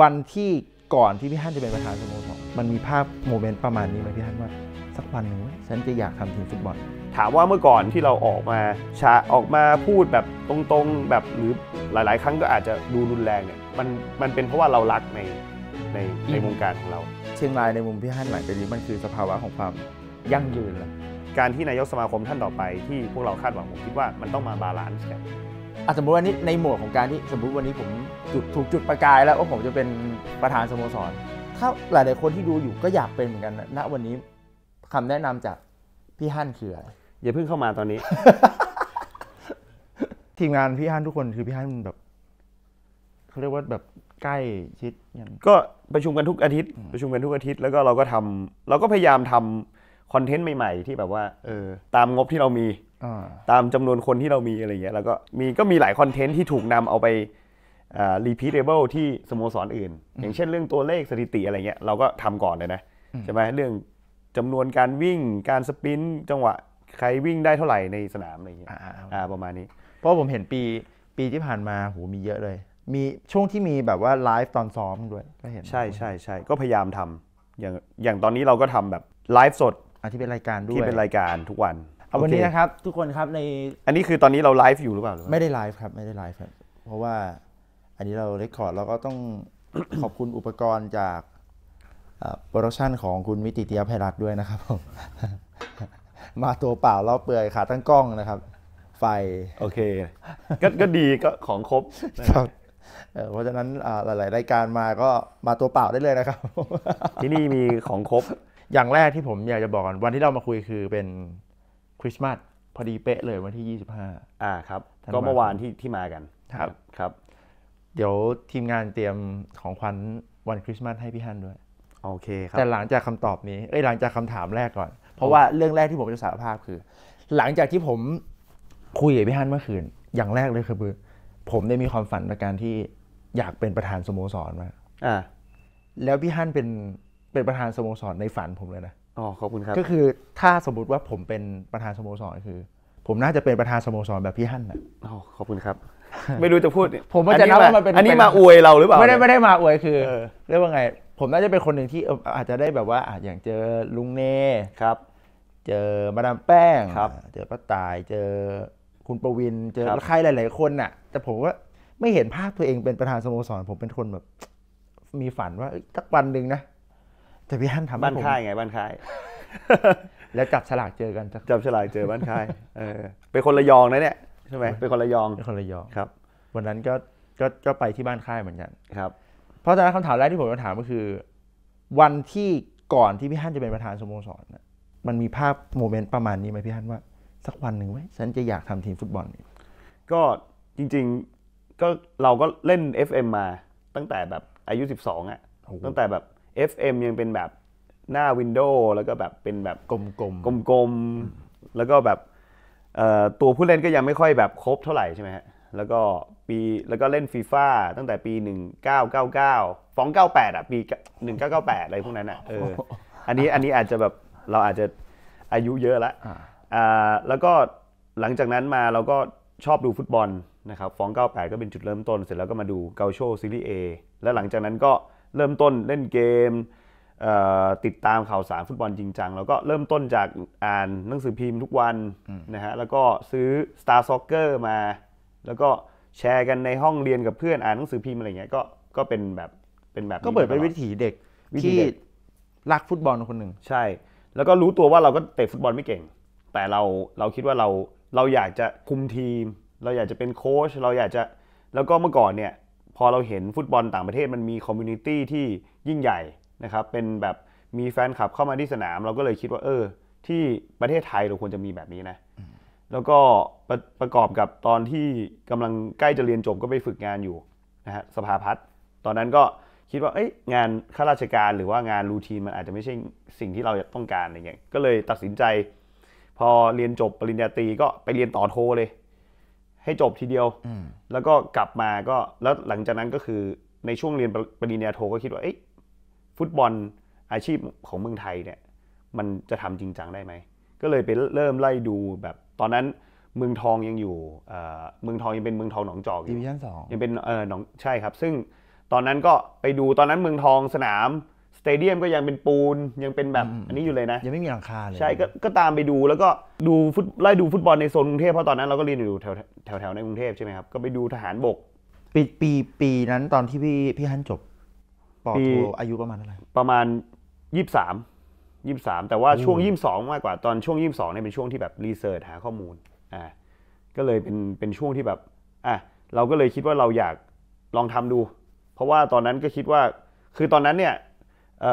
วันที่ก่อนที่พี่ฮั่นจะเป็นประธานสโมสร มันมีภาพโมเมนต์ประมาณนี้ไหมพี่ฮั่นว่าสักวันหนึ่งฉันจะอยากทำทีมฟุตบอลถามว่าเมื่อก่อนที่เราออกมาชาออกมาพูดแบบตรงๆ แบบหรือหลายๆครั้งก็อาจจะดูรุนแรงเนี่ยมันมันเป็นเพราะว่าเรารักในในในวงการของเราเชียงรายในมุมพี่ฮั่นหลังจากนี้มันคือสภาวะของความยั่งยืนละการที่นายกสมาคมท่านต่อไปที่พวกเราคาดหวังผมคิดว่ามันต้องมาบาลานซ์กันอะสมมติวันนี้ในหมวดของการที่สมมติวันนี้ผมจุดถูกจุดประกายแล้ว ว่าผมจะเป็นประธานสโมสร ถ้าหลาย ๆ คนที่ดูอยู่ก็อยากเป็นเหมือนกัน นะ วันนี้คำแนะนำจากพี่ฮั่นคืออะไรอย่าเพิ่งเข้ามาตอนนี้ ทีมงานพี่ฮั่นทุกคนคือพี่ฮั่นแบบเขาเรียกว่าแบบใกล้ชิดก็ประชุมกันทุกอาทิตย์ประชุมกันทุกอาทิตย์แล้วก็เราก็ทำเราก็พยายามทำคอนเทนต์ใหม่ ๆ ที่แบบว่าเออตามงบที่เรามีตามจำนวนคนที่เรามีอะไรเงี้ยแล้วก็มีก็มีหลายคอนเทนต์ที่ถูกนำเอาไปรีพีทเรเบิลที่สโมสรออื่น อย่างเช่นเรื่องตัวเลขสถิติอะไรเงี้ยเราก็ทำก่อนเลยนะใช่ไหมเรื่องจำนวนการวิ่งการสปรินต์จังหวะใครวิ่งได้เท่าไหร่ในสนามอะไรเงี้ยประมาณนี้ เพราะผมเห็นปีปีที่ผ่านมาโหมีเยอะเลย มีช่วงที่มีแบบว่าไลฟ์ตอนซ้อมด้วยก็เห็นใช่ใช่ใช่ก็พยายามทำอย่างอย่างตอนนี้เราก็ทำแบบไลฟ์สดที่เป็นรายการด้วยที่เป็นรายการทุกวันเอาวันนี้นะครับทุกคนครับในอันนี้คือตอนนี้เราไลฟ์อยู่หรือเปล่า ไม่ได้ไลฟ์ครับไม่ได้ไลฟ์ครับ เพราะว่าอันนี้เราเรคคอร์ดเราก็ต้องขอบคุณอุปกรณ์จากโปรดักชันของคุณมิติเตียภัรัตด้วยนะครับผมมาตัวเปล่าเราเปื่อยขาตั้งกล้องนะครับ ไฟโอเค ก็ดีก็ของครบครับเพราะฉะนั้นหลาย ๆ รายการมาก็มาตัวเปล่าได้เลยนะครับ ที่นี่มีของครบอย่างแรกที่ผมอยากจะบอกก่อน วันที่เรามาคุยคือเป็นคริสต์มาสพอดีเป๊ะเลยวันที่ 25อ่าครับ ก็เมื่อวานที่ที่มากันครับครับ เดี๋ยวทีมงานเตรียมของขวัญวันคริสต์มาสให้พี่ฮันด้วยโอเคครับแต่หลังจากคำตอบนี้เอ้ยหลังจากคำถามแรกก่อน เพราะว่าเรื่องแรกที่ผมจะสารภาพคือ หลังจากที่ผมคุยกับพี่ฮันเมื่อคืน อย่างแรกเลยคือ ผมได้มีความฝันในการที่อยากเป็นประธานสโมสรมาอ่าแล้วพี่ฮั่นเป็นเป็นประธานสโมสรในฝันผมเลยนะอ๋อขอบคุณครับก็คือถ้าสมมติว่าผมเป็นประธานสโมสรคือ ผมน่าจะเป็นประธานสโมสรแบบพี่ฮั่นนะอ๋อขอบคุณครับ ไม่รู้จะพูด ผมว่าจะนับว่ามันเป็นอันนี้มาอวยเราหรือเปล่าไม่ได้ไม่ได้มาอวยคือเรียกว่าไง ผมน่าจะเป็นคนหนึ่งที่อาจจะได้แบบว่าอย่างเจอลุงเน่ครับ เจอมาดามแป้งครับเจอป้าตายเจอคุณประวินเจอใครหลาย ๆ คนน่ะแต่ผมว่าไม่เห็นภาพตัวเองเป็นประธานสโมสรผมเป็นคนแบบมีฝันว่าสักวันหนึ่งนะจะพี่ฮั่นทำบ้านค่ายไงบ้านค่าย แล้วจับฉลากเจอกันจับฉลากเจอบ้านค่ายเออเป็นคนระยองนะเนี่ยใช่ไหมเป็นคนระยองเป็นคนระยองครับ วันนั้นก็ก็ก็ไปที่บ้านค่ายเหมือนกันครับเพราะฉะนั้นคำถามแรกที่ผมจะถามก็คือ วันที่ก่อนที่พี่ฮั่นจะเป็นประธานสโมสรมันมีภาพโมเมนต์ประมาณนี้ไหมพี่ฮั่นว่าสักวันหนึ่งไว้ฉันจะอยากทำทีมฟุตบอลก็จริงๆก็เราก็เล่น FM มาตั้งแต่แบบอายุ 12 อ่ะตั้งแต่แบบ FM ยังเป็นแบบหน้าวินโดว์แล้วก็แบบเป็นแบบกลมๆ กลมๆ แล้วก็แบบตัวผู้เล่นก็ยังไม่ค่อยแบบครบเท่าไหร่ใช่ไหมฮะ แล้วก็ปีแล้วก็เล่นฟีฟ่าตั้งแต่ปี 1999ฟอง98อ่ะปี 1998 อะไรพวกนั้นอ่ะเอออันนี้อันนี้อาจจะแบบเราอาจจะอายุเยอะละ อ่าแล้วก็หลังจากนั้นมาเราก็ชอบดูฟุตบอลนะครับฟอง98 ก็เป็นจุดเริ่มต้นเสร็จแล้วก็มาดูเกาโชซีรีส์ A แล้วหลังจากนั้นก็เริ่มต้นเล่นเกม ติดตามข่าวสารฟุตบอลจริงจังแล้วก็เริ่มต้นจากอ่านหนังสือพิมพ์ทุกวันนะฮะแล้วก็ซื้อ Star Soccer มา แล้วก็แชร์กันในห้องเรียนกับเพื่อนอ่านหนังสือพิมพ์อะไรเงี้ยก็ก็เป็นแบบเป็นแบบก็เปิดเป็นวิถีเด็กที่รักฟุตบอลคนหนึ่งใช่ แล้วก็รู้ตัวว่าเราก็เตะฟุตบอลไม่เก่ง แต่เราเราคิดว่าเราเราอยากจะคุมทีม เราอยากจะเป็นโค้ชเราอยากจะแล้วก็เมื่อก่อนเนี่ยพอเราเห็นฟุตบอลต่างประเทศมันมีคอมมูนิตี้ที่ยิ่งใหญ่นะครับเป็นแบบมีแฟนคลับเข้ามาที่สนาม เราก็เลยคิดว่าเออ ที่ประเทศไทยเราควรจะมีแบบนี้นะแล้วก็ประประกอบกับตอนที่กำลังใกล้จะเรียนจบก็ไปฝึกงานอยู่นะฮะสภาพัฒน์ตอนนั้นก็คิดว่าเอ้ยงานข้าราชการหรือว่างานรูทีนมันอาจจะไม่ใช่สิ่งที่เราต้องการอะไรเงี้ยก็เลยตัดสินใจ พอเรียนจบปริญญาตรีก็ไปเรียนต่อโทเลยให้จบทีเดียวแล้วก็กลับมาก็แล้วหลังจากนั้นก็คือในช่วงเรียนปริญญาโทก็คิดว่าฟุตบอลอาชีพของเมืองไทยเนี่ย มันจะทำจริงจังได้ไหม ก็เลยไปเริ่มไล่ดูแบบตอนนั้นเมืองทองยังอยู่เมืองทองยังเป็นเมืองทองหนองจอกอยู่่สองยังเป็นเออหนองใช่ครับ ซึ่งตอนนั้นก็ไปดูตอนนั้นเมืองทองสนามเตเดียมก็ยังเป็นปูนยังเป็นแบบอันนี้อยู่เลยนะยังไม่มีหลังคาเลย ใช่ ก็ก็ตามไปดูแล้วก็ดูฟุตไล่ดูฟุตบอลในโซนกรุงเทพเพราะตอนนั้นเราก็เรียนอยู่แถวแถวแถวในกรุงเทพใช่ไหมครับ ก็ไปดูทหารบกปีปีปีนั้นตอนที่พี่พี่ฮันจบปอโทอายุประมาณเท่าไหร่ประมาณยี่สามยี่สามแต่ว่าช่วงยี่สองมากกว่า ตอนช่วงยี่สองเนี่ยเป็นช่วงที่แบบรีเสิร์ชหาข้อมูลอ่าก็เลยเป็นเป็นช่วงที่แบบอ่ะเราก็เลยคิดว่าเราอยากลองทำดู เพราะว่าตอนนั้นก็คิดว่าคือตอนนั้นเนี่ยเ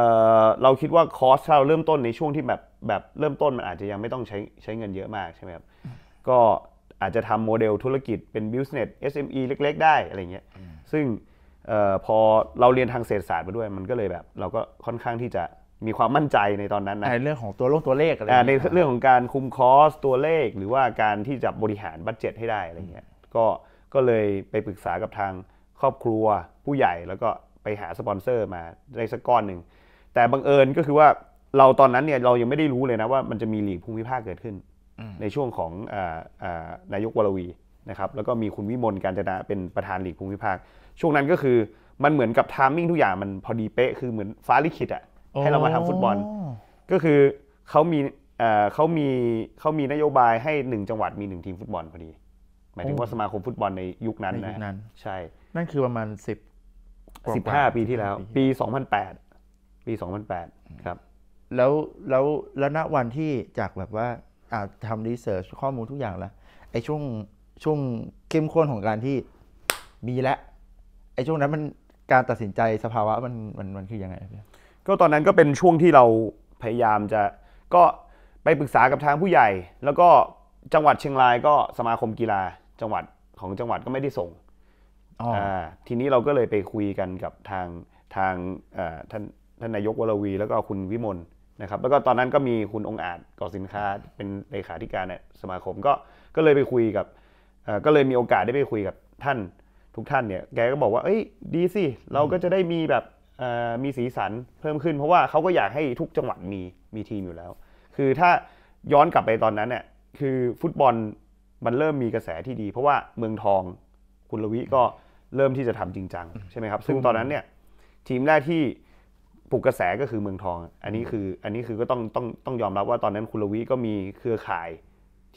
เราคิดว่าคอสเราเริ่มต้นในช่วงที่แบบแบบเริ่มต้น มันอาจจะยังไม่ต้องใช้ใช้เงินเยอะมากใช่ไหมครับ ก็อาจจะทำโมเดลธุรกิจเป็น business SME เล็กๆ ได้อะไรเงี้ย ซึ่งออพอเราเรียนทางเศรษฐศาสตร์มาด้วย มันก็เลยแบบเราก็ค่อนข้างที่จะมีความมั่นใจในตอนนั้นนะในเรื่องของตัวโลกตัวเลขอะไรในเรื่องของการคุมคอสตัวเลข หรือว่าการที่จะบริหารบัตเจ็ตให้ได้อะไรเงี้ยก็ก็เลยไปปรึกษากับทางครอบครัวผู้ใหญ่แล้วก็ไปหาสปอนเซอร์มาได้สักก้อนหนึ่งแต่บังเอิญก็คือว่าเราตอนนั้นเนี่ยเรายังไม่ได้รู้เลยนะ ว่ามันจะมีหลีกภูมิภาคเกิดขึ้น ในช่วงของนายกวรวีนะครับแล้วก็มีคุณวิมลการจนาเป็นประธานหลีกภูมิภาคช่วงนั้นก็คือมันเหมือนกับทามมิ่งทุกอย่างมันพอดีเป๊ะคือเหมือนฟ้าลิขิตอ่ะให้เรามาทำฟุตบอล ก็คือเขามีเขามีเขามีนโยบายให้หนึ่งจังหวัดมีหนึ่งทีมฟุตบอลพอดี หมายถึงว่าสมาคมฟุตบอลในยุคนั้นนะใช่นั่นคือประมาณสิบสิบห้าปีที่แล้ว ปีสองพันแปดปี 2008 ครับ แล้วแล้วแล้วณวันที่จากแบบว่าอาทำรีเสิร์ชข้อมูลทุกอย่างแล้วไอ้ช่วงช่วงเข้มข้นของการที่มีแล้วไอ้ช่วงนั้นมันการตัดสินใจสภาวะมันมันมันคือยังไง ก็ตอนนั้นก็เป็นช่วงที่เราพยายามจะก็ไปปรึกษากับทางผู้ใหญ่ แล้วก็จังหวัดเชียงรายก็สมาคมกีฬาจังหวัดของจังหวัดก็ไม่ได้ส่ง ทีนี้เราก็เลยไปคุยกันกับทางทางท่านท่านนายกวรวีแล้วก็คุณวิมลนะครับแล้วก็ตอนนั้นก็มีคุณองอาจก่อสินค้าเป็นเลขาธิการเนี่ยสมาคมก็ก็เลยไปคุยกับก็เลยมีโอกาสได้ไปคุยกับท่านทุกท่านเนี่ยแกก็บอกว่า เอ้ยดีสิ เราก็จะได้มีแบบมีสีสันเพิ่มขึ้นเพราะว่าเขาก็อยากให้ทุกจังหวัดมีมีทีมอยู่แล้ว คือถ้าย้อนกลับไปตอนนั้นเนี่ยคือฟุตบอลมันเริ่มมีกระแสที่ดี เพราะว่าเมืองทองคุณลวิก็เริ่มที่จะทำจริงจังใช่ไหมครับซึ่งตอนนั้นเนี่ยทีมแรกที่ปลุกกระแสก็คือเมืองทองอันนี้คืออันนี้คือก็ต้องต้องต้องยอมรับว่าตอนนั้นคุณลวิก็มีเครือข่าย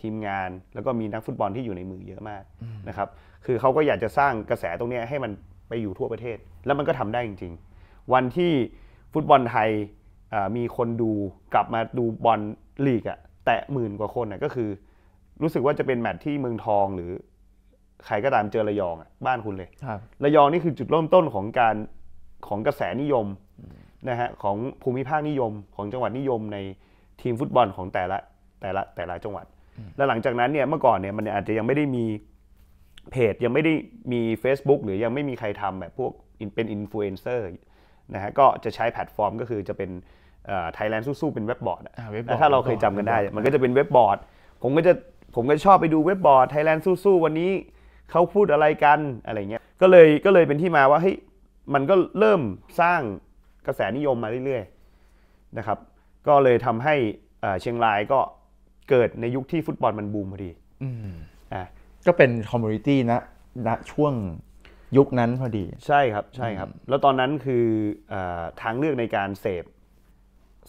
ทีมงาน แล้วก็มีนักฟุตบอลที่อยู่ในมือเยอะมากนะครับคือเขาก็อยากจะสร้างกระแสตรงนี้ให้มันไปอยู่ทั่วประเทศแล้วมันก็ทำได้จริง ๆ วันที่ฟุตบอลไทยมีคนดูกลับมาดูบอลลีกอะแตะหมื่นกว่าคนนยก็คือ รู้สึกว่าจะเป็นแมตช์ที่เมืองทองหรือใครก็ตามเจอระยองอะบ้านคุณเลยระยองนี่คือจุดเริ่มต้นของการของกระแสนิยมนะฮะของภูมิภาคนิยมของจังหวัดนิยมในทีมฟุตบอลของแต่ละแต่ละแต่ละจังหวัด แล้วหลังจากนั้นเนี่ยเมื่อก่อนเนี่ยมันอาจจะยังไม่ได้มีเพจ ยังไม่ได้มี Facebook หรือยังไม่มีใครทำแบบพวกเป็นอินฟลูเอนเซอร์นะฮะก็จะใช้แพลตฟอร์มก็คือจะเป็นไทยแลนด์สู้ๆเป็นเว็บบอร์ดถ้าเราเคยจำกันได้มันก็จะเป็นเว็บบอร์ดผมก็จะผมก็ชอบไปดูเว็บบอร์ดไทยแลนด์สู้ๆวันนี้เขาพูดอะไรกันอะไรเงี้ยก็เลยก็เลยเป็นที่มาว่าเฮ้ยมันก็เริ่มสร้างกระแสนิยมมาเรื่อย ๆนะครับ ก็เลยทำให้เชียงรายก็เกิดในยุคที่ฟุตบอลมันบูมพอดีอ่าก็เป็นคอมมูนิตี้นะณช่วงยุคนั้นพอดี ใช่ครับ ใช่ครับ แล้วตอนนั้นคืออทางเลือกในการเสพ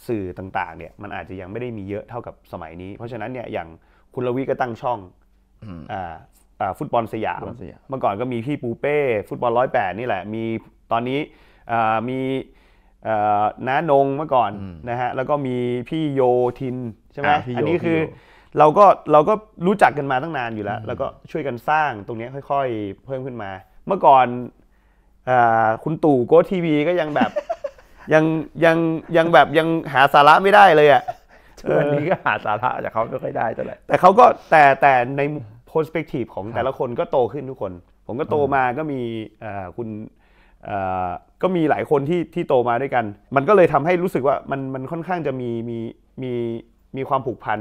สื่อต่าง ๆ เนี่ยมันอาจจะยังไม่ได้มีเยอะเท่ากับสมัยนี้ เพราะฉะนั้นเนี่ยอย่างคุณลวีก็ตั้งช่องฟุตบอลสยาม เมื่อก่อนก็มีพี่ปูเป้ฟุตบอลร้อยแปดนี่แหละ มีตอนนี้มีน้านงเมื่อก่อนนะฮะแล้วก็มี พี่โยทินใช่ไหมอันนี้คือเราก็เราก็รู้จักกันมาตั้งนานอยู่แล้ว แล้วก็ช่วยกันสร้างตรงนี้ค่อยๆ เพิ่มขึ้นมา เมื่อก่อนคุณตู่โกทีวีก็ยังแบบยังยังยังแบบยังหาสาระไม่ได้เลยอ่ะวันนี้ก็หาสาระจากเขาไม่ค่อยได้เท่าไหร่แต่เขาก็แต่แต่ในโพสเปกทีฟของแต่ละคนก็โตขึ้นทุกคน ผมก็โตมาก็มีคุณก็มีหลายคนที่ที่โตมาด้วยกัน มันก็เลยทำให้รู้สึกว่ามันมันค่อนข้างจะมีมีมีมีความผูกพัน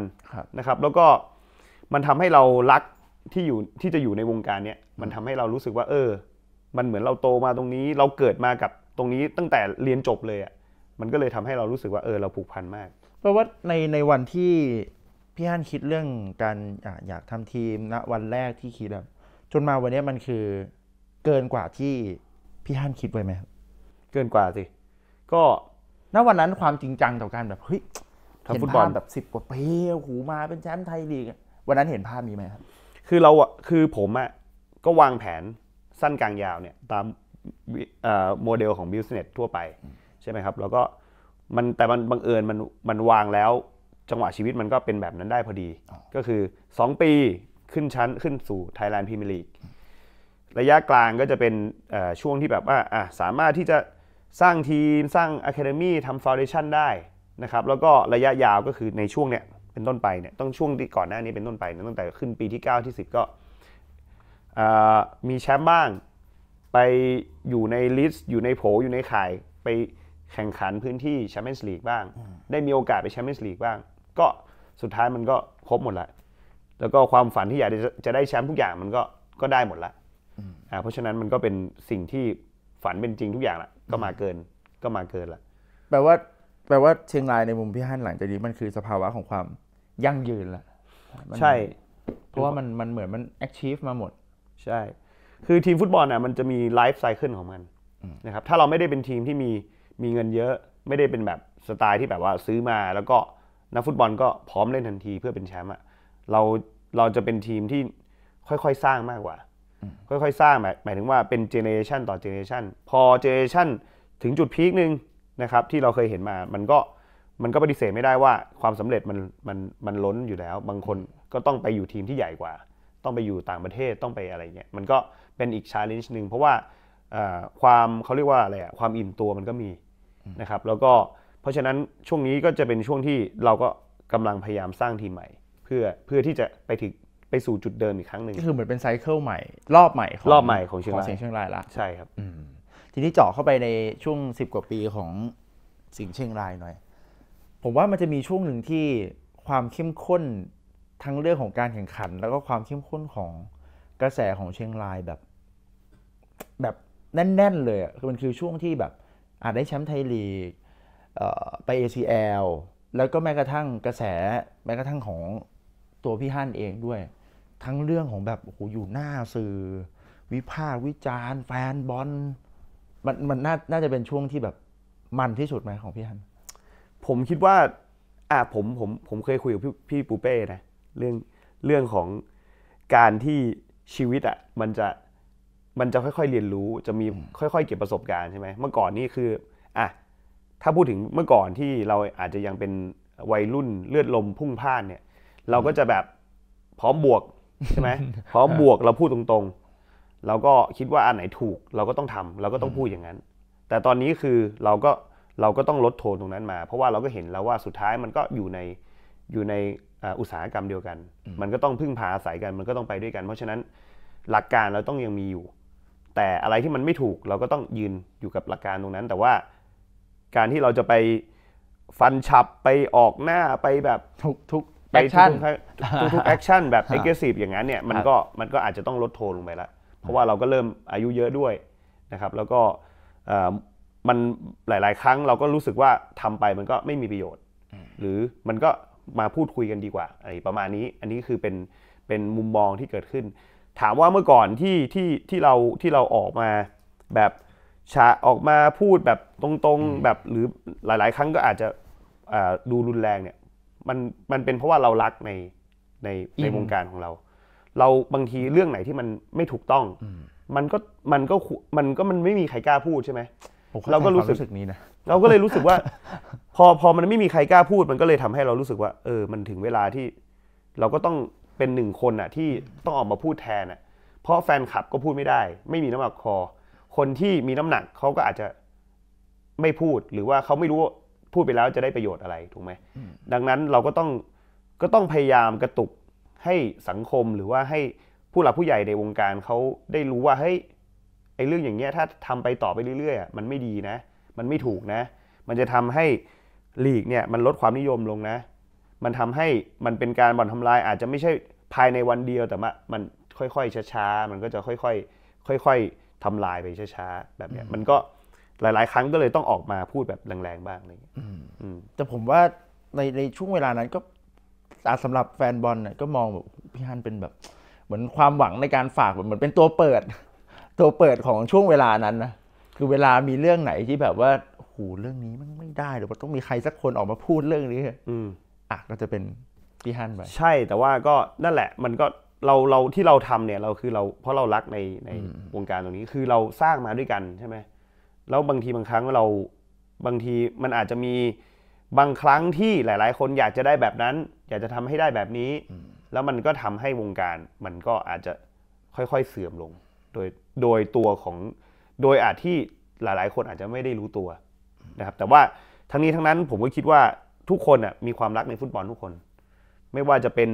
นะครับ แล้วก็มันทำให้เรารักที่อยู่ที่จะอยู่ในวงการเนี้ย มันทำให้เรารู้สึกว่าเออ มันเหมือนเราโตมาตรงนี้ เราเกิดมากับตรงนี้ ตั้งแต่เรียนจบเลยอ่ะ มันก็เลยทำให้เรารู้สึกว่าเออเราผูกพันมาก เพราะว่าในในวันที่พี่ฮั่นคิดเรื่องการอยากทำทีมณนะวันแรกที่คิดแบบจนมาวันนี้มันคือเกินกว่าที่พี่ฮั่นคิดไว้ไหมครับเกินกว่าสิก็ณวันนั้นความจริงจังต่อการแบบเฮ้ยทำฟุตบอลแบบสิบกว่าปีโอ้โหมาเป็นแชมป์ไทยลีกวันนั้นเห็นภาพนี้ไหมครับ คือเราอ่ะคือผมอ่ะก็วางแผนสั้นกลางยาวเนี่ยตามโมเดลของบิสเนสทั่วไปใช่ไหมครับแล้วก็มันแต่มันบังเอิญมันมันวางแล้วจังหวะชีวิตมันก็เป็นแบบนั้นได้พอดี ก็คือ 2 ปีขึ้นชั้นขึ้นสู่ไทยแลนด์พรีเมียร์ลีกระยะกลางก็จะเป็นช่วงที่แบบว่าสามารถที่จะสร้างทีม สร้างอะคาเดมี่ทำฟาวเดชันได้นะครับแล้วก็ระยะยาวก็คือในช่วงเนี้ยเป็นต้นไปเนี่ยต้องช่วงที่ก่อนหน้านี้เป็นต้นไปตั้งแต่ขึ้นปีที่ 9 ที่ 10 ก็มีแชมป์บ้าง ไปอยู่ในลิสต์อยู่ในโผอยู่ในข่าย ไปแข่งขันพื้นที่แชมเปี้ยนส์ลีกบ้าง ได้มีโอกาสไปแชมเปี้ยนส์ลีกบ้าง ก็สุดท้ายมันก็ครบหมดละ แล้วก็ความฝันที่อยากจะได้แชมป์ทุกอย่างมันก็ก็ได้หมดละอ่าเพราะฉะนั้นมันก็เป็นสิ่งที่ฝันเป็นจริงทุกอย่างละก็มาเกินก็มาเกินละแปลว่าแปลว่าเชียงรายในมุมพี่ฮั่นหลังจากนี้มันคือสภาวะของความยั่งยืนละใช่ เพราะว่ามันมันเหมือนมัน achieve มาหมด ใช่ คือทีมฟุตบอลอ่ะมันจะมีไลฟ์ไซเคิลของมันนะครับถ้าเราไม่ได้เป็นทีมที่มีมีเงินเยอะ ไม่ได้เป็นแบบสไตล์ที่แบบว่าซื้อมาแล้วก็นักฟุตบอลก็พร้อมเล่นทันทีเพื่อเป็นแชมป์อ่ะเราเราจะเป็นทีมที่ค่อยๆสร้างมากกว่าค่อยๆสร้างหมายหมายถึงว่าเป็นเจเนเรชันต่อเจเนเรชันพอเจเนเรชันถึงจุดพีคหนึ่งนะครับที่เราเคยเห็นมา มันก็มันก็ปฏิเสธไม่ได้ว่าความสำเร็จมันมันมันล้นอยู่แล้ว บางคนก็ต้องไปอยู่ทีมที่ใหญ่กว่า ต้องไปอยู่ต่างประเทศต้องไปอะไรเงี้ยมันก็เป็นอีกชาเลนจ์หนึ่งเพราะว่าความเขาเรียกว่าอะไรอะความอิ่มตัวมันก็มีนะครับ แล้วก็เพราะฉะนั้นช่วงนี้ก็จะเป็นช่วงที่เราก็กำลังพยายามสร้างทีมใหม่ เพื่อเพื่อที่จะไปถึงไปสู่จุดเดิมอีกครั้งหนึ่งก็คือเหมือนเป็นไซเคิลใหม่รอบใหม่ของรอบใหม่ของเชียงรายของเชียงรายละใช่ครับทีนี้เจาะเข้าไปในช่วงสิบกว่าปีของสิงเชียงรายหน่อย ผมว่ามันจะมีช่วงหนึ่งที่ความเข้มข้นทั้งเรื่องของการแข่งขัน แล้วก็ความเข้มข้นของกระแสของเชียงรายแบบ แบบ แน่นๆ เลยคือมันคือช่วงที่แบบ อาจได้แชมป์ไทยลีกไป ACL แล้วก็แม้กระทั่งกระแสแม้กระทั่งของตัวพี่ฮั่นเองด้วยทั้งเรื่องของแบบโอ้โหอยู่หน้าสื่อ วิพากษ์ วิจารณ์แฟนบอลมันมันน่าน่าจะเป็นช่วงที่แบบมันที่สุดไหมของพี่ฮันผมคิดว่าอ่าผมผมผมเคยคุยกับพี่พี่ปูเป้นะเรื่องเรื่องของการที่ชีวิตอ่ะมันจะมันจะค่อยๆ เรียนรู้จะมีค่อยๆ เก็บประสบการณ์ใช่ไหมเมื่อก่อนนี่คืออ่ะถ้าพูดถึงเมื่อก่อนที่เราอาจจะยังเป็นวัยรุ่นเลือดลมพุ่งพ่านเนี่ยเราก็จะแบบพร้อมบวกใช่ไหมพอบวกเราพูดตรงๆ เราก็คิดว่าอันไหนถูกเราก็ต้องทำ เราก็ต้องพูดอย่างนั้น แต่ตอนนี้คือเราก็เราก็ต้องลดโทนตรงนั้นมา เพราะว่าเราก็เห็นแล้วว่าสุดท้ายมันก็อยู่ในอยู่ในอุตสาหกรรมเดียวกัน มันก็ต้องพึ่งพาอาศัยกันมันก็ต้องไปด้วยกัน เพราะฉะนั้นหลักการเราต้องยังมีอยู่ แต่อะไรที่มันไม่ถูกเราก็ต้องยืนอยู่กับหลักการตรงนั้น แต่ว่าการที่เราจะไปฟันฉับไปออกหน้าไปแบบทุกทุกแอคชั่นทุกๆแอคชั่นแบบเอ็กซ์เซสซีฟอย่างนั้นเนี่ย มันก็มันก็อาจจะต้องลดโทนลงไปละเพราะว่าเราก็เริ่มอายุเยอะด้วยนะครับแล้วก็มันหลายๆครั้งเราก็รู้สึกว่าทำไปมันก็ไม่มีประโยชน์ หรือมันก็มาพูดคุยกันดีกว่าอะไรประมาณนี้อันนี้คือเป็นเป็นมุมมองที่เกิดขึ้น ถามว่าเมื่อก่อนที่ที่ที่เราที่เราออกมาแบบฉาออกมาพูดแบบตรงๆแบบหรือหลายๆครั้งก็อาจจะดูรุนแรงเนี่ยมันมันเป็นเพราะว่าเรารักในในในวงการของเรา เราบางทีเรื่องไหนที่มันไม่ถูกต้องมันก็มันก็มันก็มันไม่มีใครกล้าพูดใช่ไหมเราก็รู้สึกนี้นะเราก็เลยรู้สึกว่า พอพอมันไม่มีใครกล้าพูดมันก็เลยทำให้เรารู้สึกว่า เออ มันถึงเวลาที่ เราก็ต้องเป็นหนึ่งคนอ่ะ ที่ต้องออกมาพูดแทนอ่ะ เพราะแฟนคลับก็พูดไม่ได้ ไม่มีน้ำหนักคอ คนที่มีน้ำหนักเขาก็อาจจะไม่พูดหรือว่าเขาไม่รู้พูดไปแล้วจะได้ประโยชน์อะไรถูกไหมดังนั้นเราก็ต้องก็ต้องพยายามกระตุกให้สังคมหรือว่าให้ผู้หลักผู้ใหญ่ในวงการเขาได้รู้ว่าเฮ้ยไอ้เรื่องอย่างเงี้ยถ้าทำไปต่อไปเรื่อยๆมันไม่ดีนะ มันไม่ถูกนะ มันจะทำให้ลีกเนี่ยมันลดความนิยมลงนะ มันทำให้มันเป็นการบ่อนทำลายอาจจะไม่ใช่ภายในวันเดียวแต่ว่ามันค่อยๆช้าๆมันก็จะค่อยๆค่อยๆทำลายไปช้าๆแบบเนี้ยมันก็หลายๆครั้งก็เลยต้องออกมาพูดแบบแรงๆบ้างอะไรอย่างเงี้ยแต่ผมว่าในในช่วงเวลานั้นก็สำหรับแฟนบอลก็มองแบบพี่ฮันเป็นแบบ เหมือนความหวังในการฝากเหมือนเป็นตัวเปิด ตัวเปิดของช่วงเวลานั้นนะคือเวลามีเรื่องไหนที่แบบว่าหูเรื่องนี้มันไม่ได้หรือว่าต้องมีใครสักคนออกมาพูดเรื่องนี้อืมอ่ะก็จะเป็นพี่ฮันไปใช่แต่ว่าก็นั่นแหละ มันก็เราเราที่เราทำเนี่ยเราคือเราเพราะเรารักในในวงการตรงนี้คือเราสร้างมาด้วยกันใช่ไหมแล้วบางทีบางครั้งเราบางทีมันอาจจะมีบางครั้งที่หลาย ๆ คนอยากจะได้แบบนั้น อยากจะทำให้ได้แบบนี้ แล้วมันก็ทำให้วงการมันก็อาจจะค่อยๆเสื่อมลง โดยโดยตัวของโดยอาจที่หลายๆ คนอาจจะไม่ได้รู้ตัวนะครับ แต่ว่าทั้งนี้ทั้งนั้นผมก็คิดว่าทุกคนมีความรักในฟุตบอลทุกคน ไม่ว่าจะเป็น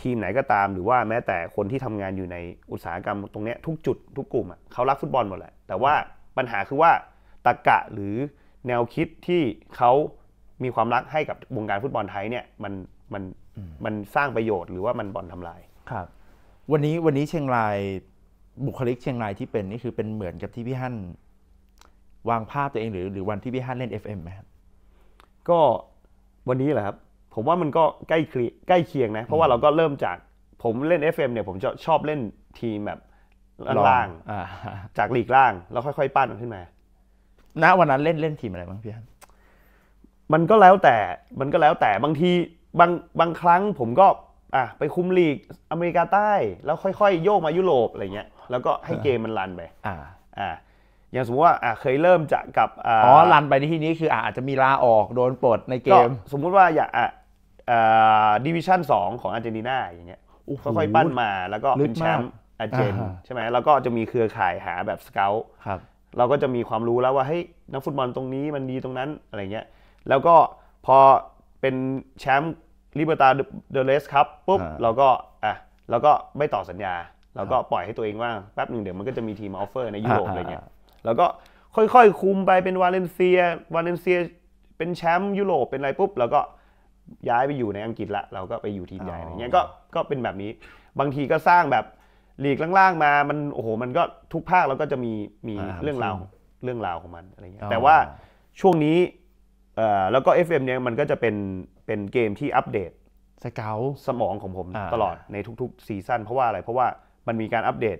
ทีมไหนก็ตาม หรือว่าแม้แต่คนที่ทำงานอยู่ในอุตสาหกรรมตรงนี้ ทุกจุดทุกกลุ่มเขารักฟุตบอลหมดแหละแต่ว่าปัญหาคือว่าตะกกะหรือแนวคิดที่เขามีความรักให้กับวงการฟุตบอลไทยเนี่ยมันมันมันสร้างประโยชน์หรือว่ามันบอลทำลายครับวันนี้วันนี้เชียงรายบุคลิกเชียงรายที่เป็นนี่คือเป็นเหมือนกับที่พี่ฮั่นวางภาพตัวเองหรือหรือวันที่พี่ฮั่นเล่น FM ไหมครับก็วันนี้แหละครับผมว่ามันก็ใกล้ใกล้เคียงนะเพราะว่าเราก็เริ่มจากผมเล่น FM เนี่ยผมจะชอบเล่นทีมแบบล่างๆจากลีกล่าง แล้วค่อยๆปั้นขึ้นมา ณวันนั้นเล่นเล่นทีมอะไรบ้างพี่ฮันมันก็แล้วแต่ มันก็แล้วแต่บางทีบางบางครั้งผมก็อ่ะไปคุมลีกอเมริกาใต้ แล้วค่อยๆโยกมายุโรปอะไรเงี้ยแล้วก็ให้เกมมันรันไป อ่าอ่าอย่างสมมติว่าอ่เคยเริ่มจะกับอ๋อรันไปที่นี้คืออาจจะมีลาออกโดนปลดในเกม สมมุติว่าอย่างอ่ดิวิชั่นสองของอาร์เจนตินาอย่างเงี้ยค่อย ๆปั้นมาแล้วก็เป็นแชมป์อเจนใช่ไหมแล้วก็จะมีเครือข่ายหาแบบสเกลครับเราก็จะมีความรู้แล้วว่าเฮ้ยนักฟุตบอลตรงนี้มันดีตรงนั้นอะไรเงี้ยแล้วก็พอเป็นแชมป์ลิเบอร์ตาเดเลสครับ ปุ๊บเราก็อ่ะเราก็ไม่ต่อสัญญา เราก็ปล่อยให้ตัวเองว่างแป๊บหนึ่งเดี๋ยวมันก็จะมีทีมออฟเฟอร์ในยุโรปอะไรเงี้ยแล้วก็ค่อยๆคุมไปเป็นวาเลนเซียวาเลนเซียเป็นแชมป์ยุโรปเป็นอะไรปุ๊บเราก็ย้ายไปอยู่ในอังกฤษละเราก็ไปอยู่ทีมใหญ่อะไรเงี้ยก็ก็เป็นแบบนี้บางทีก็สร้างแบบหลีกล่างๆมา มัน โอ้โห มันก็ทุกภาคเราก็จะมี มีเรื่องราว เรื่องราวของมันอะไรเงี้ยแต่ว่าช่วงนี้เอ่อแล้วก็ FM เนี่ย มันก็จะเป็น เป็นเกมที่อัปเดตสเกลสมองของผม ตลอดในทุกๆซีซั่น เพราะว่าอะไร เพราะว่า มันมีการอัปเดต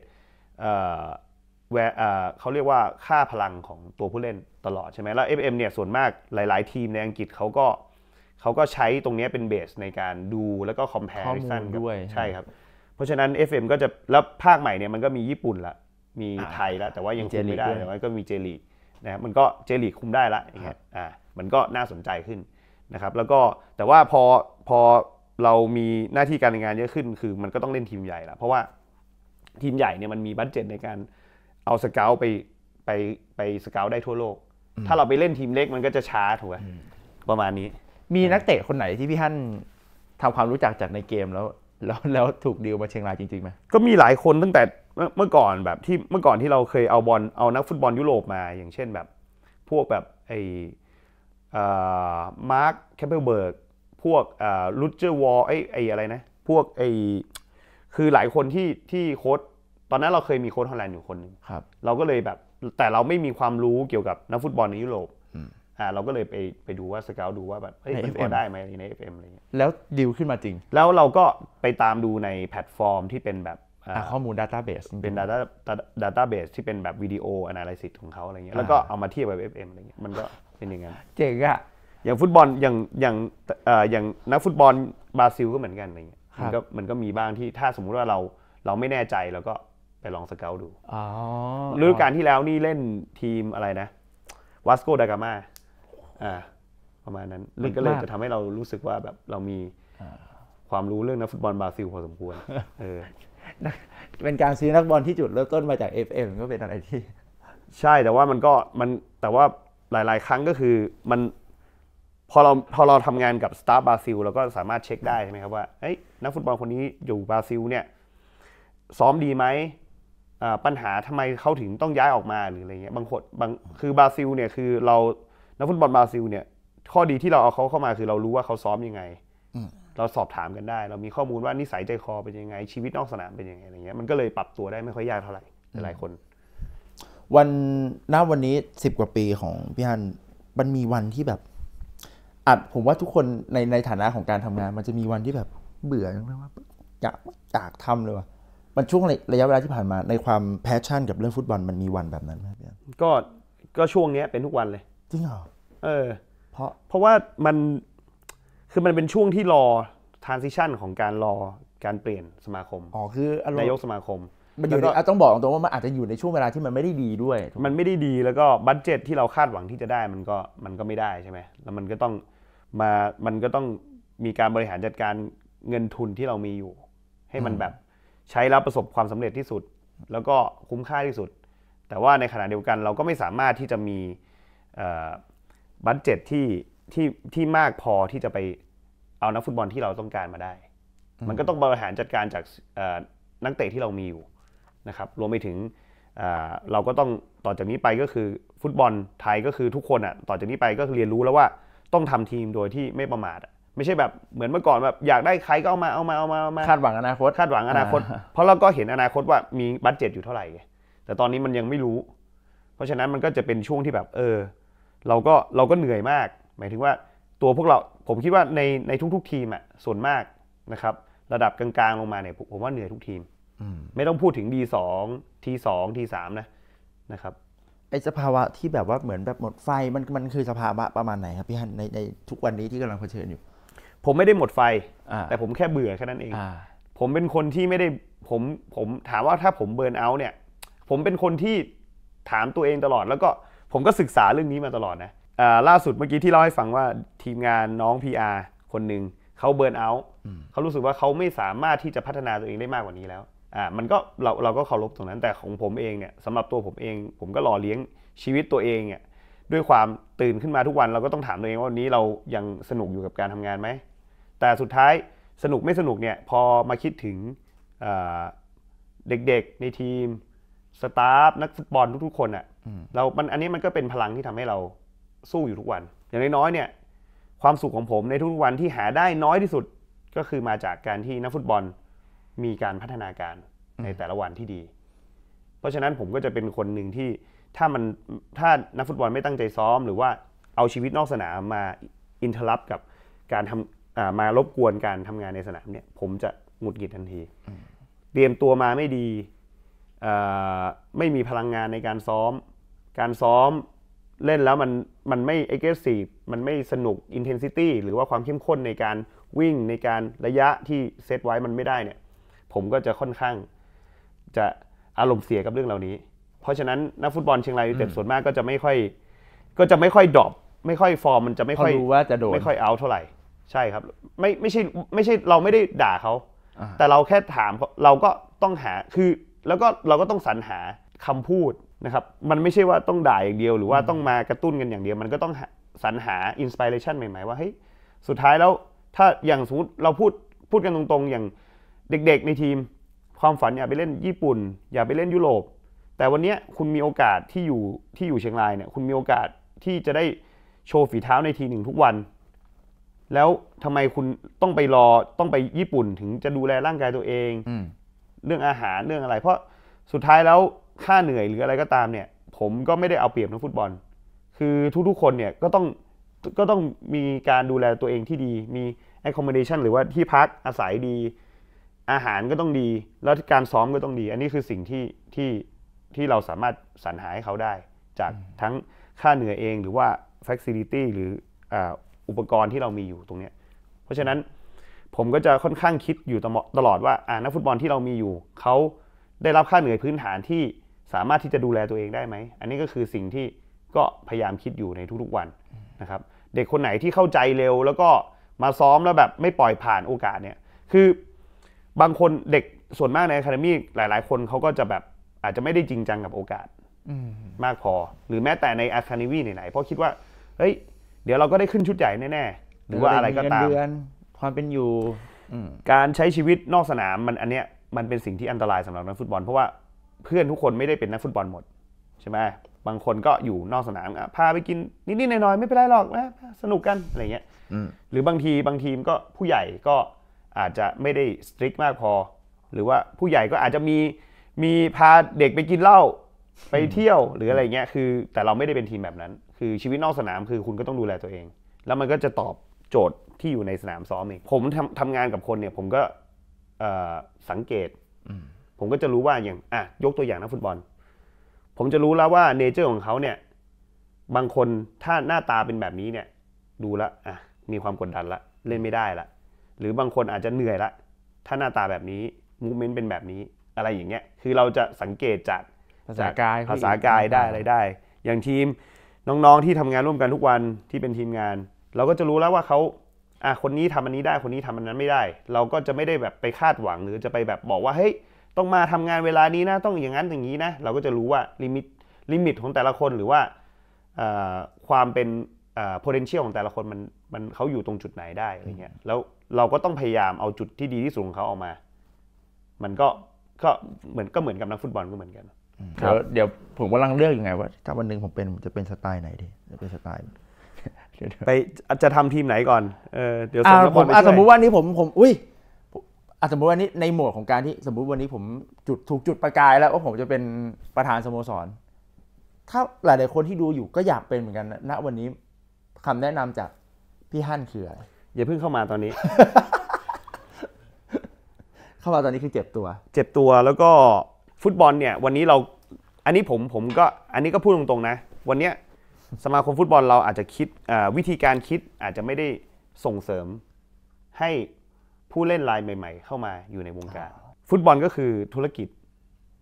เอ่อวอเขาเรียกว่าค่าพลังของตัวผู้เล่นตลอดใช่ไหม แล้ว FM เนี่ย ส่วนมากหลายๆทีมในอังกฤษเขาก็เขาก็ใช้ตรงนี้เป็นเบสในการดูแล้วก็คอมเพล c o m กับด้วยใช่ครับราะฉะนั้น FM ก็จะแล้วภาคใหม่เนี่ยมันก็มีญี่ปุ่นละมีไทยละแต่ว่ายังคุมไม่ได้แต่ว่าก็มีเจลีนะมันก็เจลีคุมได้ละอย่างเงี้ยอ่ามันก็น่าสนใจขึ้นนะครับ แล้วก็แต่ว่าพอพอเรามีหน้าที่การงานเยอะขึ้นคือมันก็ต้องเล่นทีมใหญ่ละเพราะว่าทีมใหญ่เนี่ยมันมีบัตเจ็ตในการเอาสเกลไปไปไปสเกลได้ทั่วโลก ถ้าเราไปเล่นทีมเล็กมันก็จะช้าถูกไหมประมาณนี้ มีนักเตะคนไหนที่พี่ฮั่นทำความรู้จักจากในเกมแล้วแล้วแล้วถูกดีลมาเชียงรายจริงๆไหมก็มีหลายคนตั้งแต่เมื่อก่อนแบบที่เมื่อก่อนที่เราเคยเอาบอลเอานักฟุตบอลยุโรปมาอย่างเช่น แบบ พวกแบบไอ้มาร์คแคปเปลเบิร์กพวกลูเจอร์วอลไอ้ไอ้อะไรนะพวกไอ้คือหลายคนที่ที่โค้ดตอนนั้นเราเคยมีโค้ดฮอลแลนด์อยู่คนนึงครับเราก็เลยแบบแต่เราไม่มีความรู้เกี่ยวกับนักฟุตบอลในยุโรป่าเราก็เลยไปไปดูว่าสเกลดูว่าแบบเฮ้ยมันพอได้ไหมใน FM อะไรเงี้ยแล้วดิวขึ้นมาจริง แล้วเราก็ไปตามดูในแพลตฟอร์มที่เป็นแบบข้อมูล Database เป็น Data Database ที่เป็นแบบวิดีโอ Analysis ของเขาอะไรเงี้ยแล้วก็เอามาเทียบแบบ FM อะไรเงี้ยมันก็เป็นอย่างนั้น เจ๋งอะอย่างฟุตบอลอย่างอย่างอย่างนักฟุตบอลบราซิลก็เหมือนกันอะไรเงี้ยมันก็มันก็มีบ้างที่ถ้าสมมุติว่าเราเราไม่แน่ใจเราก็ไปลองสเกลดูฤดูกาลที่แล้วนี่เล่นทีมอะไรนะวัสโกดากามาประมาณนั้นมันก็เลยจะทำให้เรารู้สึกว่าแบบเรามีความรู้เรื่องนักฟุตบอลบราซิลพอสมควรเออเป็นการซื้อนักบอลที่จุดเริ่มต้นมาจาก FM ก็เป็นอะไรที่ ใช่แต่ว่ามันก็มันแต่ว่าหลาย ๆ ครั้งก็คือมันพอเราพอเราทำงานกับสตาร์บราซิลเราก็สามารถเช็คได้ใช่ไหมครับว่าเอ้นักฟุตบอลคนนี้อยู่บราซิลเนี่ยซ้อมดีไหม ปัญหาทำไมเขาถึงต้องย้ายออกมาหรืออะไรเงี้ยบางคนบางคือบราซิลเนี่ยคือเรานักฟุตบอลบราซิลเนี่ยข้อดีที่เราเอาเขาเข้ามาคือเรารู้ว่าเขาซ้อมยังไงเราสอบถามกันได้ เรามีข้อมูลว่านิสัยใจคอเป็นยังไง ชีวิตนอกสนามเป็นยังไงอะไรเงี้ยมันก็เลยปรับตัวได้ไม่ค่อยยากเท่าไหร่ หลายคน วันณวันนี้สิบกว่าปีของพี่ฮันมันมีวันที่แบบอาจผมว่าทุกคนในในฐานะของการทำงาน มันจะมีวันที่แบบ เบื่อว่าอยากอยากทำเลยว่ะมันช่วงระยะเวลาที่ผ่านมา ในความแพชชั่น กับเรื่องฟุตบอลมันมีวันแบบนั้นไหมพี่ฮันก็ก็ช่วงเนี้ยเป็นทุกวันเลยจริงเหรอเออเพราะเพราะว่ามันคือมันเป็นช่วงที่รอ transition ของการรอการเปลี่ยนสมาคมอ๋อคืออนายกสมาคมมันอยู่ในต้องบอกตรงๆว่ามันอาจจะอยู่ในช่วงเวลาที่มันไม่ได้ดีด้วย มันไม่ได้ดีแล้วก็บัตเจ็ตที่เราคาดหวังที่จะได้มันก็มันก็ไม่ได้ใช่ไหมแล้วมันก็ต้องมามันก็ต้องมีการบริหารจัดการเงินทุนที่เรามีอยู่ ให้มันแบบใช้แล้วประสบความสำเร็จที่สุด แล้วก็คุ้มค่าที่สุด แต่ว่าในขณะเดียวกันเราก็ไม่สามารถที่จะมีบัตเจ็ตที่ที่ที่มากพอที่จะไปเอานักฟุตบอลที่เราต้องการมาได้ มันก็ต้องบริหารจัดการจากนักเตะที่เรามีอยู่นะครับรวมไปถึงเราก็ต้องต่อจากนี้ไปก็คือ ฟุตบอลไทยก็คือทุกคนอ่ะต่อจากนี้ไปก็เรียนรู้แล้วว่าต้องทำทีมโดยที่ไม่ประมาทไม่ใช่แบบเหมือนเมื่อก่อนแบบอยากได้ใครก็เอามาเอามาเอามาเอามาคาดหวังอนาคต คาดหวังอนาคต เพราะเราก็เห็นอนาคตว่ามีบัตเจ็ตอยู่เท่าไหร่แต่ตอนนี้มันยังไม่รู้ เพราะฉะนั้นมันก็จะเป็นช่วงที่แบบ เออเราก็เราก็เหนื่อยมาก หมายถึงว่าตัวพวกเราผมคิดว่าในในทุกๆทีมอะส่วนมากนะครับ ระดับกลางๆ ลงมาเนี่ยผมว่าเหนื่อยทุกทีมไม่ต้องพูดถึง D2 T2 T3 นะนะครับไอสภาวะที่แบบว่าเหมือนแบบหมดไฟ มันมันคือสภาวะประมาณไหนครับพี่ฮันในในทุกวันนี้ที่กำลังเผชิญอยู่ ผมไม่ได้หมดไฟ แต่ผมแค่เบื่อแค่นั้นเองอผมเป็นคนที่ไม่ได้ผมผมถามว่าถ้าผมเบิร์นเอาท์เนี่ย ผมเป็นคนที่ถามตัวเองตลอดแล้วก็ผมก็ศึกษาเรื่องนี้มาตลอดนะ ล่าสุดเมื่อกี้ที่เล่าให้ฟังว่าทีมงานน้อง PR คนหนึ่งเขาเบิร์นเอาท์เขารู้สึกว่าเขาไม่สามารถที่จะพัฒนาตัวเองได้มากกว่านี้แล้วอ่ามันก็เราเราก็เคารพตรงนั้นแต่ของผมเองเนี่ยสำหรับตัวผมเอง ผมก็หล่อเลี้ยงชีวิตตัวเองเนี่ยด้วยความตื่นขึ้นมาทุกวัน เราก็ต้องถามตัวเองว่าวันนี้เรายังสนุกอยู่กับการทำงานไหมแต่สุดท้ายสนุกไม่สนุกเนี่ยพอมาคิดถึงเด็กๆในทีมสตาฟนักฟุตบอลทุกๆคนอะ่ะเรามันอันนี้มันก็เป็นพลังที่ทำให้เราสู้อยู่ทุกวัน อย่างน้อยๆเนี่ยความสุขของผมในทุกวันที่หาได้น้อยที่สุดก็คือมาจากการที่นักฟุตบอลมีการพัฒนาการในแต่ละวันที่ดี เพราะฉะนั้นผมก็จะเป็นคนหนึ่งที่ถ้ามันถ้านักฟุตบอลไม่ตั้งใจซ้อม หรือว่าเอาชีวิตนอกสนามมาอินเทอร์ลับกับการทำมารบกวนการทำงานในสนามเนี่ยผมจะหงุดหงิดทันทีเตรียมตัวมาไม่ดีไม่มีพลังงานในการซ้อมการซ้อมเล่นแล้วมันมันไม่เอ็กซ์ซสีฟมันไม่สนุกอินเทนซิตี้หรือว่าความเข้มข้นในการวิ่งในการระยะที่เซตไว้มันไม่ได้เนี่ย ผมก็จะค่อนข้างจะอารมณ์เสียกับเรื่องเหล่านี้ เพราะฉะนั้นนักฟุตบอลเชียงรายเต็ดส่วนมากก็จะไม่ค่อย ก็จะไม่ค่อยดรอปไม่ค่อยฟอร์มมันจะไม่ค่อยรู้ว่าจะโดนไม่ค่อยเอาเท่าไหร่ ใช่ครับไม่ไม่ใช่ไม่ใช่เราไม่ได้ด่าเขา แต่เราแค่ถาม เราก็ต้องหาคือแล้วก็เราก็ต้องสรรหาคำพูดนะครับมันไม่ใช่ว่าต้องด่าอย่างเดียวหรือว่าต้องมากระตุ้นกันอย่างเดียวมันก็ต้องสรรหาอินสปิเรชันใหม่ๆว่าเฮ้ยสุดท้ายแล้วถ้าอย่างสมมติเราพูดพูดกันตรงๆ อย่างเด็กๆในทีม ความฝันอย่าไปเล่นญี่ปุ่น อย่าไปเล่นยุโรปแต่วันนี้คุณมีโอกาสที่อยู่ที่อยู่เชียงรายเนี่ย คุณมีโอกาสที่จะได้โชว์ฝีเท้าในทีหนึ่งทุกวัน แล้วทำไมคุณต้องไปรอต้องไปญี่ปุ่น ถึงจะดูแลร่างกายตัวเองเรื่องอาหารเรื่องอะไร เพราะสุดท้ายแล้วค่าเหนื่อยหรืออะไรก็ตามเนี่ยผมก็ไม่ได้เอาเปรียบนักฟุตบอล คือทุกๆ คนเนี่ยก็ต้องก็ต้องมีการดูแลตัวเองที่ดี มี accommodation หรือว่าที่พักอาศัยดี อาหารก็ต้องดี แล้วการซ้อมก็ต้องดี อันนี้คือสิ่งที่ที่ที่เราสามารถสรรหาให้เขาได้ จากทั้งค่าเหนื่อยเองหรือว่า facility หรืออุปกรณ์ที่เรามีอยู่ตรงนี้ เพราะฉะนั้นผมก็จะค่อนข้างคิดอยู่ตลอดว่านักฟุตบอลที่เรามีอยู่เขาได้รับค่าเหนื่อยพื้นฐานที่สามารถที่จะดูแลตัวเองได้ไหม อันนี้ก็คือสิ่งที่ก็พยายามคิดอยู่ในทุกๆวันนะครับ เด็กคนไหนที่เข้าใจเร็วแล้วก็มาซ้อมแล้วแบบไม่ปล่อยผ่านโอกาสเนี่ย คือ บางคนเด็กส่วนมากในคาเดมี่หลาย ๆ คนเขาก็จะแบบอาจจะไม่ได้จริงจังกับโอกาสมากพอ หรือแม้แต่ในอาคาเดมี่ไหนๆ เพราะคิดว่า เฮ้ย เดี๋ยวเราก็ได้ขึ้นชุดใหญ่แน่ๆ หรือว่าอะไรก็ตาม ความเป็นอยู่ การใช้ชีวิตนอกสนามมันอันเนี้ยมันเป็นสิ่งที่อันตรายสำหรับนักฟุตบอลเพราะว่าเพื่อนทุกคนไม่ได้เป็นนักฟุตบอลหมดใช่ไหมบางคนก็อยู่นอกสนามพาไปกินนิดๆหน่อยๆไม่เป็นไรหรอกนะสนุกกันอะไรเงี้ยหรือบางทีบางทีมก็ผู้ใหญ่ก็อาจจะไม่ได้สตริกมากพอหรือว่าผู้ใหญ่ก็อาจจะมีมีพาเด็กไปกินเหล้าไปเที่ยวหรืออะไรเงี้ยคือ แต่เราไม่ได้เป็นทีมแบบนั้น คือชีวิตนอกสนามคือคุณก็ต้องดูแลตัวเอง แล้วมันก็จะตอบโจทย์ที่อยู่ในสนามซ้อมเองผมทำทำงานกับคนเนี่ยผมก็สังเกตผมก็จะรู้ว่าอย่าง อ่ะ ยกตัวอย่างนักฟุตบอล ผมจะรู้แล้วว่าเนเจอร์ของเขาเนี่ย บางคนถ้าหน้าตาเป็นแบบนี้เนี่ย ดูละอ่ะ มีความกดดันละเล่นไม่ได้ละ หรือบางคนอาจจะเหนื่อยละ ถ้าหน้าตาแบบนี้ มูเมนต์เป็นแบบนี้ อะไรอย่างเงี้ย คือเราจะสังเกตจากภาษากาย ภาษากายได้ อะไรได้ อย่างทีมน้องๆ ที่ทำงานร่วมกันทุกวัน ที่เป็นทีมงาน เราก็จะรู้แล้วว่าเขาอ่ะ คนนี้ทำอันนี้ได้ คนนี้ทำอันนั้นไม่ได้ เราก็จะไม่ได้แบบไปคาดหวังหรือจะไปแบบบอกว่า เฮ้ยต้องมาทำงานเวลานี้นะต้องอย่างนั้นอย่างนี้นะเราก็จะรู้ว่าลิมิตลิมิตของแต่ละคนหรือว่าความเป็น potential ของแต่ละคน มันมันเขาอยู่ตรงจุดไหนได้อะไรเงี้ยแล้วเราก็ต้องพยายามเอาจุดที่ดีที่สุดของเขาออกมา มันก็ก็เหมือนก็เหมือนกับนักฟุตบอลก็เหมือนกันครับเดี๋ยวผมกำลังเลือกอยู่ไงว่า ถ้าวันหนึ่งผมเป็นจะเป็นสไตล์ไหนดีจะเป็นสไตล์ไปจะทำทีมไหนก่อนเออเดี๋ยวสมมติว่านี่ผมผมอุ้ยอ่ะสมมติวันนี้ในหมวดของการที่สมมุติวันนี้ผมจุดถูกจุดประกาย แล้วว่าผมจะเป็นประธานสโมสร ถ้าหลายๆคนที่ดูอยู่ก็อยากเป็นเหมือนกัน นะณวันนี้คำแนะนำจากพี่ฮั่นคืออะไรอย่าเพิ่งเข้ามาตอนนี้ เข้ามาตอนนี้คือเจ็บตัว เจ็บตัวแล้วก็ฟุตบอลเนี่ยวันนี้เราอันนี้ผมผมก็อันนี้ก็พูดตรงๆนะ วันเนี้ยสมาคมฟุตบอลเราอาจจะคิดวิธีการคิดอาจจะไม่ได้ส่งเสริมให้ผู้เล่นรายใหม่ ๆ เข้ามาอยู่ในวงการฟุตบอลก็คือธุรกิจ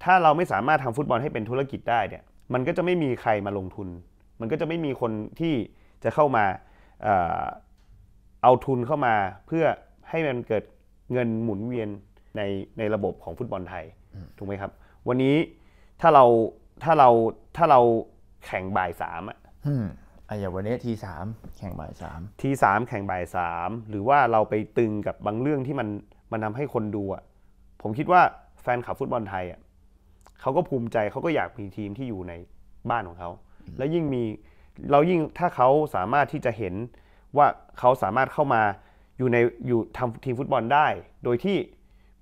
ถ้าเราไม่สามารถทำฟุตบอลให้เป็นธุรกิจได้เนี่ย มันก็จะไม่มีใครมาลงทุน มันก็จะไม่มีคนที่จะเข้ามาเอาทุนเข้ามา เพื่อให้มันเกิดเงินหมุนเวียนในในระบบของฟุตบอลไทยถูกไหมครับ วันนี้ถ้าเราถ้าเราถ้าเราแข่งบ่ายสามอ่ะอ่ะอย่าวันนี้ทีสามแข่งบ่ายสามทีสามแข่งบ่ายสามหรือว่าเราไปตึงกับบางเรื่องที่มันมันทาให้คนดูอ่ะผมคิดว่าแฟนขับฟุตบอลไทยอ่ะเขาก็ภูมิใจเขาก็อยากมีทีมที่อยู่ในบ้านของเขา แล้วยิ่งมีเรายิ่งถ้าเขาสามารถที่จะเห็นว่าเขาสามารถเข้ามาอยู่ในอยู่ทำทีมฟุตบอลได้ โดยที่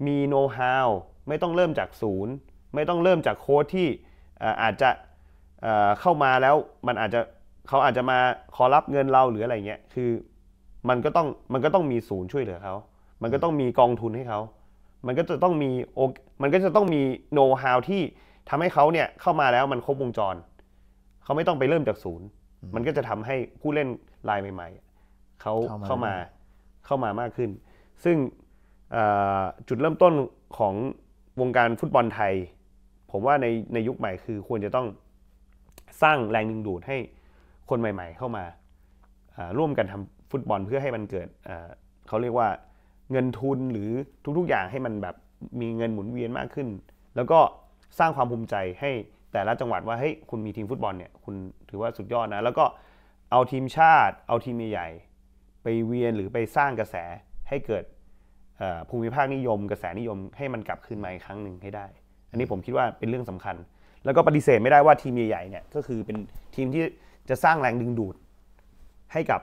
มีโน้ตฮาวไม่ต้องเริ่มจากศูนย์ไม่ต้องเริ่มจากโค้ชที่อาจจะเข้ามาแล้วมันอาจจะเขาอาจจะมาขอรับเงินเราหรืออะไรเงี้ย คือมันก็ต้องมันก็ต้องมีศูนย์ช่วยเหลือเขามันก็ต้องมีกองทุนให้เขามันก็จะต้องมีโอมันก็จะต้องมีโน้ตฮาวที่ทำให้เขาเนี่ยเข้ามาแล้วมันครบวงจรเขาไม่ต้องไปเริ่มจากศูนย์ มันก็จะทำให้ผู้เล่นรายใหม่ๆ เขาเข้ามาเข้ามามากขึ้น ซึ่งจุดเริ่มต้นของวงการฟุตบอลไทย ผมว่าในในยุคใหม่คือควรจะต้องสร้างแรงดึงดูดให้คนใหม่ๆเข้ามาร่วมกันทำฟุตบอลเพื่อให้มันเกิด เขาเรียกว่าเงินทุนหรือทุกๆอย่างให้มันแบบมีเงินหมุนเวียนมากขึ้น แล้วก็สร้างความภูมิใจให้แต่ละจังหวัดว่าเฮ้ยคุณมีทีมฟุตบอลเนี่ยคุณถือว่าสุดยอดนะ แล้วก็เอาทีมชาติเอาทีมใหญ่ ไปเวียนหรือไปสร้างกระแสให้เกิดภูมิภาคนิยม กระแสนิยมให้มันกลับขึ้นมาอีกครั้งหนึ่งให้ได้ อันนี้ผมคิดว่าเป็นเรื่องสำคัญ แล้วก็ปฏิเสธไม่ได้ว่าทีมใหญ่ๆเนี่ยก็คือเป็นทีมที่จะสร้างแรงดึงดูดให้กับ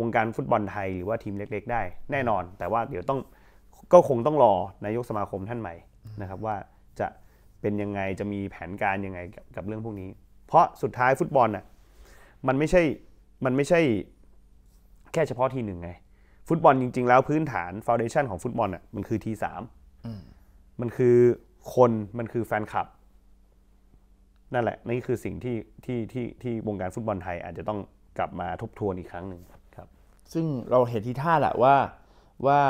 วงการฟุตบอลไทยหรือว่าทีมเล็กๆได้แน่นอน แต่ว่าเดี๋ยวต้องก็คงต้องรอนายกสมาคมท่านใหม่นะครับ ว่าจะเป็นยังไงจะมีแผนการยังไงกับเรื่องพวกนี้ เพราะสุดท้ายฟุตบอลน่ะมันไม่ใช่มันไม่ใช่แค่เฉพาะทีหนึ่งไงฟุตบอลจริงๆแล้วพื้นฐานฟาวเดชันของฟุตบอลน่ะมันคือทีสามมันคือคนมันคือแฟนคลับนั่นแหละนี่คือสิ่งที่ที่ที่ที่วงการฟุตบอลไทยอาจจะต้องกลับมาทบทวนอีกครั้งหนึ่งครับ ซึ่งเราเห็นทีท่าแหละว่าว่า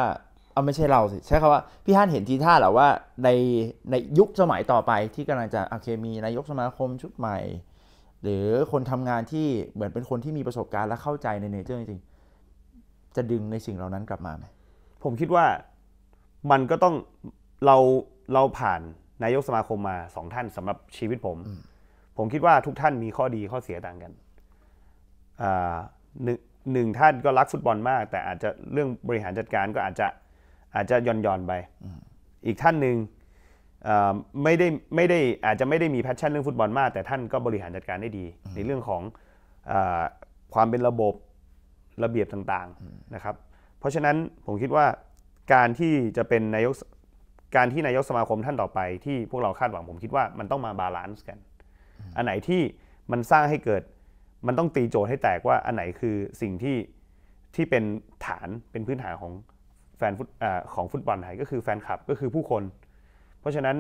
เอาไม่ใช่เราสิใช้คำว่า พี่ฮั่นเห็นทีท่าแหละว่า ในในยุคสมัยต่อไปที่กำลังจะโอเคมีนายกสมาคมชุดใหม่ หรือคนทำงานที่ เหมือนเป็นคนที่มีประสบการณ์และเข้าใจในเนเจอร์จริงจะดึงในสิ่งเหล่านั้นกลับมาไหมผมคิดว่ามันก็ต้องเราเราผ่านนายกสมาคมมาสองท่านสำหรับชีวิตผมมผมคิดว่าทุกท่านมีข้อดีข้อเสียต่างกันหนึ่งหนึ่งท่านก็รักฟุตบอลมาก แต่อาจจะเรื่องบริหารจัดการก็อาจจะอาจจะย่อนย่อนไป อีกท่านหนึ่งไม่ได้ไม่ได้อาจจะไม่ได้มีแพชชั่นเรื่องฟุตบอลมาก แต่ท่านก็บริหารจัดการได้ดี ในเรื่องของอความเป็นระบบระเบียบต่างๆนะครับ เพราะฉะนั้นผมคิดว่าการที่จะเป็นนายกการที่นายกสมาคมท่านต่อไปที่พวกเราคาดหวังผมคิดว่ามันต้องมาบาลานซ์กันอันไหนที่มันสร้างให้เกิด มันต้องตีโจทย์ให้แตกว่าอันไหนคือสิ่งที่ที่เป็นฐานเป็นพื้นฐานของแฟนฟุตของฟุตบอลไทยก็คือแฟนคลับก็คือผู้คน เพราะฉะนั้น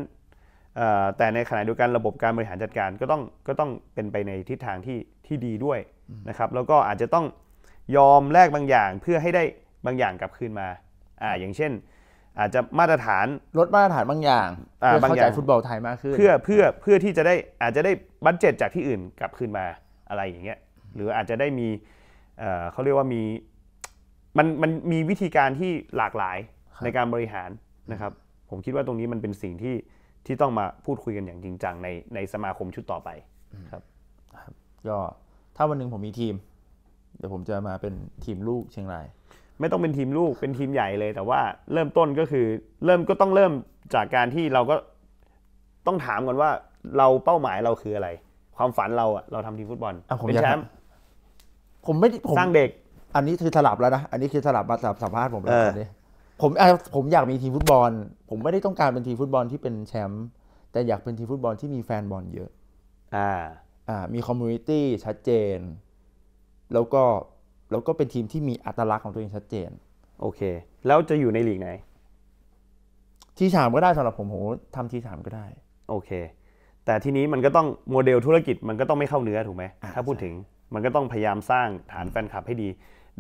แต่ในขณะเดียวกันระบบการบริหารจัดการก็ต้องก็ต้องเป็นไปในทิศทางที่ที่ดีด้วยนะครับแล้วก็อาจจะต้องยอมแลกบางอย่างเพื่อให้ได้บางอย่างกลับคืนมาอ่าอย่างเช่นอาจจะมาตรฐานลดมาตรฐานบางอย่าง เพื่อเข้าใจฟุตบอลไทยมากขึ้นเพื่อเพื่อเพื่อที่จะได้อาจจะได้บัตเจ็ตจากที่อื่นกลับคืนมาอะไรอย่างเงี้ยหรืออาจจะได้มีเขาเรียกว่ามีมันมันมีวิธีการที่หลากหลายในการบริหารนะครับ ผมคิดว่าตรงนี้มันเป็นสิ่งที่ที่ต้องมาพูดคุยกันอย่างจริงจังในในสมาคมชุดต่อไปครับก็ถ้าวันหนึ่งผมมีทีม เดี๋ยวผมจะมาเป็นทีมลูกเชียงรายไม่ต้องเป็นทีมลูกเป็นทีมใหญ่เลย แต่ว่าเริ่มต้นก็คือ เริ่มก็ต้องเริ่มจากการที่เราก็ต้องถามก่อนว่าเราเป้าหมายเราคืออะไร ความฝันเราอะเราทำทีมฟุตบอลเป็นแชมป์ผมไม่ผมสร้างเด็ก อันนี้คือสลับแล้วนะอันนี้คือสลับมาสลับสัมภาษณ์ผมแล้วนี้ผมผมอยากมีทีมฟุตบอล ผมไม่ได้ต้องการเป็นทีมฟุตบอลที่เป็นแชมป์แต่อยากเป็นทีมฟุตบอลที่มีแฟนบอลเยอะ อ่า อ่า มีคอมมูนิตี้ชัดเจน แล้วก็แล้วก็เป็นทีมที่มีอัตลักษณ์ของตัวเองชัดเจนโอเค แล้วจะอยู่ในลีกไหน ทีสามก็ได้สำหรับผมโหทำทีสามก็ได้ โอเค แต่ทีนี้มันก็ต้องโมเดลธุรกิจมันก็ต้องไม่เข้าเนื้อถูกไหมถ้าพูดถึงมันก็ต้องพยายามสร้างฐานแฟนคลับให้ดี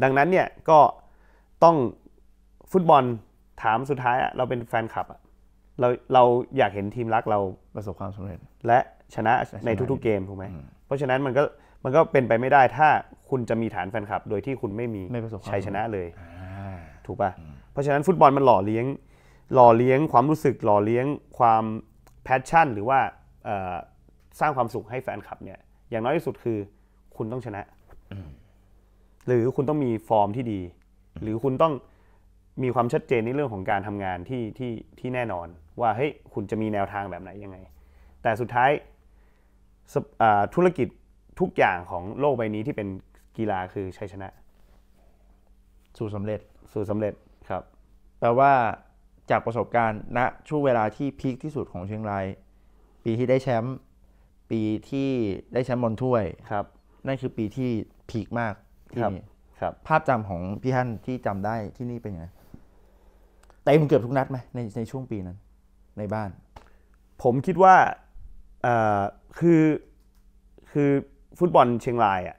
ดังนั้นเนี่ยก็ต้องฟุตบอลถามสุดท้ายเราเป็นแฟนคลับเราเราอยากเห็นทีมรักเราประสบความสำเร็จ และชนะในทุกๆเกมถูกไหมเพราะฉะนั้นมันก็มันก็เป็นไปไม่ได้ถ้าคุณจะมีฐานแฟนคลับโดยที่คุณไม่มีไม่ประสบชัยชนะเลยถูกป่ะเพราะฉะนั้นฟุตบอลมันหล่อเลี้ยง หล่อเลี้ยง ความรู้สึกหล่อเลี้ยงความแพชชั่น หรือว่าสร้างความสุขให้แฟนคลับเนี่ย อย่างน้อยที่สุดคือ คุณต้องชนะหรือคุณต้องมีฟอร์มที่ดี หรือคุณต้องมีความชัดเจนในเรื่องของการทำงานที่ที่ที่แน่นอน ว่าเฮ้ยคุณจะมีแนวทางแบบไหนยังไง แต่สุดท้ายธุรกิจทุกอย่างของโลกใบนี้ที่เป็นกีฬาคือชัยชนะ สู่สำเร็จ สู่สำเร็จครับ แปลว่าจากประสบการณ์ณนะช่วงเวลาที่พีคที่สุดของเชียงราย ปีที่ได้แชมป์ ปีที่ได้แชมป์บอลถ้วย ครับ นั่นคือปีที่พีคมากที่นี่ ครับ ภาพจำของพี่ฮั่นที่จำได้ที่นี่เป็นไง เต็มเกือบทุกนัดไหมในในช่วงปีนั้นในบ้าน ผมคิดว่าคือ คือฟุตบอลเชียงรายอ่ะ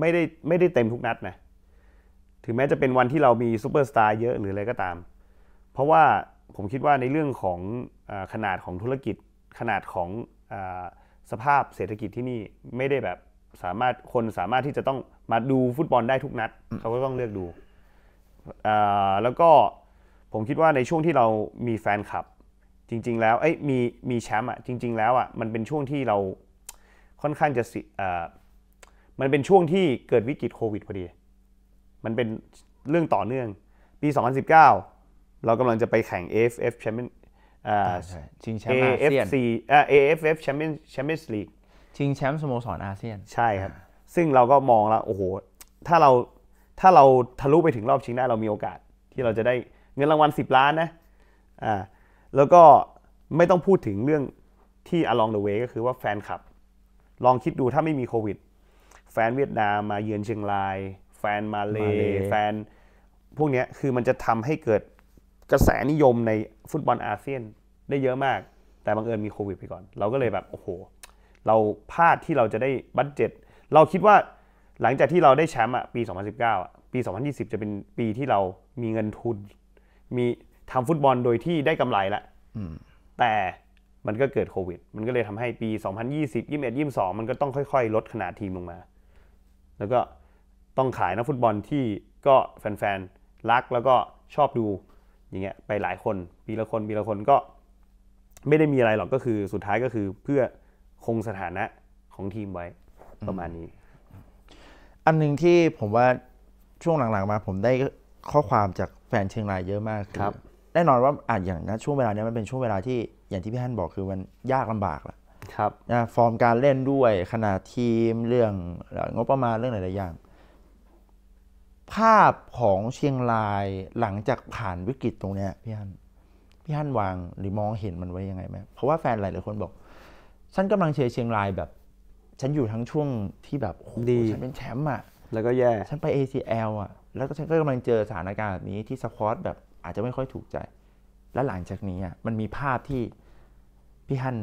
ไม่ได้ไม่ได้เต็มทุกนัดนะ ถึงแม้จะเป็นวันที่เรามีซูเปอร์สตาร์เยอะหรืออะไรก็ตาม เพราะว่าผมคิดว่าในเรื่องของอขนาดของธุรกิจ ขนาดของอสภาพเศรษฐกิจที่นี่ไม่ได้แบบสามารถคนสามารถที่จะต้องมาดูฟุตบอลได้ทุกนัด เขาก็ต้องเลือกดูแล้วก็ผมคิดว่าในช่วงที่เรามีแฟนคลับ จริง ๆ แล้ว เอ้ยมีมีแชมป์อ่ะจริง ๆแล้วอ่ะมันเป็นช่วงที่เราค่อนข้างจะมันเป็นช่วงที่เกิดวิกฤตโควิดพอดี มันเป็นเรื่องต่อเนื่องปี 2019 เรากำลังจะไปแข่ง AFF Champion ชิงแชมป์อาเซียน AFF Champion Champions League ชิงแชมป์สโมสรอาเซียน ใช่ครับ ซึ่งเราก็มองแล้วโอ้โห ถ้าเราถ้าเราทะลุไปถึงรอบชิงได้เรามีโอกาสที่เราจะได้เงินรางวัล 10 ล้านนะ อ่า แล้วก็ไม่ต้องพูดถึงเรื่องที่ along the way ก็คือว่าแฟนคลับ ลองคิดดูถ้าไม่มีโควิดแฟนเวียดนามมาเยือนเชียงราย แฟนมาเล แฟน พวกนี้คือมันจะทำให้เกิดกระแสนิยมในฟุตบอลอาเซียนได้เยอะมาก แต่บังเอิญมีโควิดไปก่อน เราก็เลยแบบ โอ้โห เราพลาดที่เราจะได้บัตเจ็ต เราคิดว่าหลังจากที่เราได้แชมป์อ่ะปี 2019อ่ะปี 2020 จะเป็นปีที่เรามีเงินทุน มีทำฟุตบอลโดยที่ได้กำไรละแต่มันก็เกิดโควิด มันก็เลยทำให้ปี 2020 21 22มันก็ต้องค่อย ๆลดขนาดทีมลงมาแล้วก็ต้องขายนักฟุตบอลที่ก็แฟนๆรักแล้วก็ชอบดูอย่างเงี้ยไปหลายคนปีละคนปีละคนก็ไม่ได้มีอะไรหรอก ก็คือสุดท้ายก็คือเพื่อคงสถานะของทีมไว้ประมาณนี้ อันหนึ่งที่ผมว่าช่วงหลังๆมาผมได้ข้อความจากแฟนเชียงรายเยอะมากครับแน่นอนว่าอาจอย่างนะช่วงเวลานี้มันเป็นช่วงเวลาที่อย่างที่พี่ฮั่นบอกคือมันยากลำบากแหละครับฟอร์มการเล่นด้วยขนาดทีมเรื่องงบประมาณเรื่องหลายๆอย่าง ภาพของเชียงรายหลังจากผ่านวิกฤตตรงเนี้ยพี่ฮันพี่ฮันวางหรือมองเห็นมันไว้ยังไงไหม เพราะว่าแฟนหลายหลายคนบอก ฉันกำลังเชียร์เชียงรายแบบ ฉันอยู่ทั้งช่วงที่แบบดีฉันเป็นแชมป์อ่ะ แล้วก็แย่ ฉันไป ACL อ่ะแล้วก็ฉันก็กำลังเจอสถานการณ์แบบนี้ที่สควอตแบบ อาจจะไม่ค่อยถูกใจ และหลังจากนี้อ่ะมันมีภาพที่พี่ฮั่น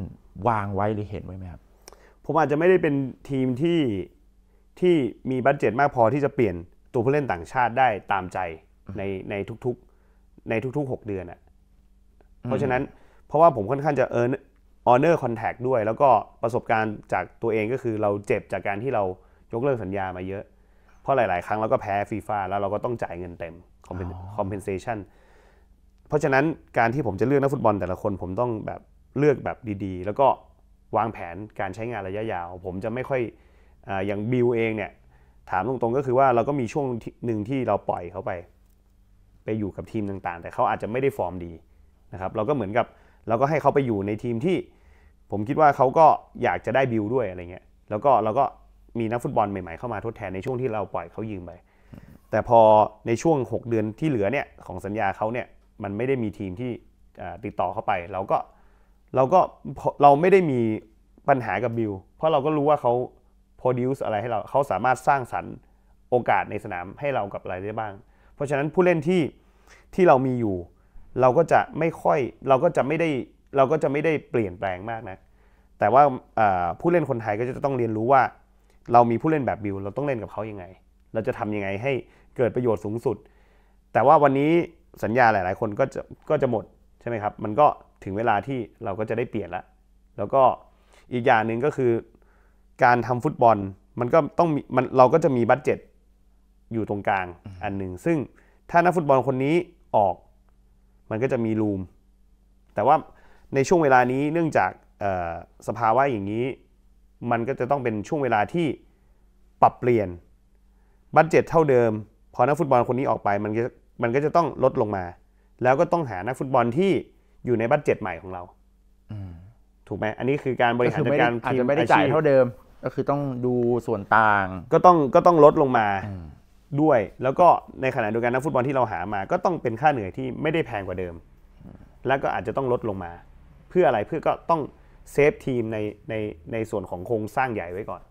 วางไว้หรือเห็นไว้ไหมครับ ผมอาจจะไม่ได้เป็นทีมที่ที่มีบัตเจ็ตมากพอที่จะเปลี่ยนตัวผู้เล่นต่างชาติได้ตามใจในในทุกๆในทุกๆ 6 เดือนอะ่ะ เพราะฉะนั้นเพราะว่าผมค่อนข้างจะเออออเนอร์คอนแทคด้วย แล้วก็ประสบการณ์จากตัวเองก็คือเราเจ็บจากการที่เรายกเลิกสัญญามาเยอะ เพราะหลาย ๆครั้งเราก็แพ้ฟีฟ่าแล้วเราก็ต้องจ่ายเงินเต็มคอมเพนเซชันเพราะฉะนั้นการที่ผมจะเลือกนักฟุตบอลแต่ละคนผมต้องแบบเลือกแบบดีๆ แล้วก็วางแผนการใช้งานระยะยาว ผมจะไม่ค่อยออย่างบิวเองเนี่ย ถามตรงๆ ก็คือว่าเราก็มีช่วงหนึ่งที่เราปล่อยเขาไปไปอยู่กับทีมต่าง ๆ แต่เขาอาจจะไม่ได้ฟอร์มดีนะครับ เราก็เหมือนกับเราก็ให้เขาไปอยู่ในทีมที่ ผมคิดว่าเขาก็อยากจะได้บิวด้วยอะไรเงี้ย แล้วก็เราก็มีนักฟุตบอลใหม่ๆ เข้ามาทดแทนในช่วงที่เราปล่อยเขายืมไป แต่พอในช่วง 6 เดือนที่เหลือเนี่ยของสัญญาเขาเนี่ย มันไม่ได้มีทีมที่ติดต่อเข้าไป เราก็เราก็เราไม่ได้มีปัญหากับบิลเพราะเราก็รู้ว่าเขา produce อะไรให้เราเขาสามารถสร้างสรรค์โอกาสในสนามให้เรากับอะไรได้บ้าง เพราะฉะนั้นผู้เล่นที่ที่เรามีอยู่ เราก็จะไม่ค่อยเราก็จะไม่ได้เราก็จะไม่ได้เปลี่ยนแปลงมากนะ แต่ว่าผู้เล่นคนไทยก็จะต้องเรียนรู้ว่า เรามีผู้เล่นแบบบิลเราต้องเล่นกับเขายังไง เราจะทํำยังไงให้เกิดประโยชน์สูงสุด แต่ว่าวันนี้สัญญาหลาย ๆ คนก็จะก็จะหมดใช่ไหมครับมันก็ถึงเวลาที่เราก็จะได้เปลี่ยนละ แล้วก็อีกอย่างหนึ่งก็คือการทำฟุตบอลมันก็ต้องมันเราก็จะมีบัตเจ็ตอยู่ตรงกลางอันหนึ่งซึ่งถ้านักฟุตบอลคนนี้ออก มันก็จะมีรูม แต่ว่าในช่วงเวลานี้เนื่องจากสภาวะอย่างนี้ มันก็จะต้องเป็นช่วงเวลาที่ปรับเปลี่ยน บัตเจ็ตเท่าเดิม พอนักฟุตบอลคนนี้ออกไปมันมันก็จะต้องลดลงมา แล้วก็ต้องหานักฟุตบอลที่อยู่ในบัตเจ็ตใหม่ของเราถูกไหมอันนี้คือการบริหารจัดการอาจจะไม่ได้จ่ายเท่าเดิม ก็คือต้องดูส่วนต่าง ก็ต้องก็ต้องลดลงมาด้วย แล้วก็ในขณะเดียวกันนักฟุตบอลที่เราหามา ก็ต้องเป็นค่าเหนื่อยที่ไม่ได้แพงกว่าเดิม แล้วก็อาจจะต้องลดลงมา เพื่ออะไร เพื่อก็ต้องเซฟทีมในในในส่วนของโครงสร้างใหญ่ไว้ก่อน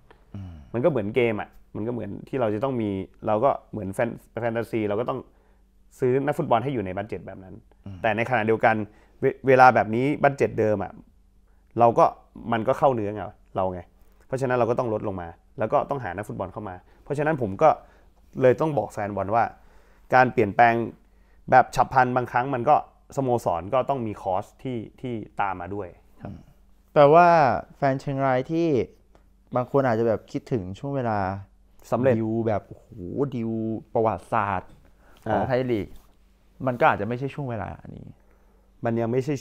มันก็เหมือนเกมอ่ะ มันก็เหมือนที่เราจะต้องมี เราก็เหมือนแฟนแฟนตาซีเราก็ต้องซื้อนักฟุตบอลให้อยู่ในบัตเจ็ตแบบนั้น แต่ในขณะเดียวกันเวลาแบบนี้บัตเจ็ตเดิมอ่ะเราก็มันก็เข้าเนื้อไงเราไง เพราะฉะนั้นเราก็ต้องลดลงมา แล้วก็ต้องหานักฟุตบอลเข้ามา เพราะฉะนั้นผมก็เลยต้องบอกแฟนบอลว่า การเปลี่ยนแปลงแบบฉับพลันบางครั้งมันก็สโมสรก็ต้องมีคอสที่ที่ตามมาด้วยแปลว่าแฟนเชียงรายที่บางคนอาจจะแบบคิดถึงช่วงเวลาสำเร็จดิวแบบโอ้โหดิวประวัติศาสตร์ของไทยลีก มันก็อาจจะไม่ใช่ช่วงเวลาอันนี้มันยังไม่ใช่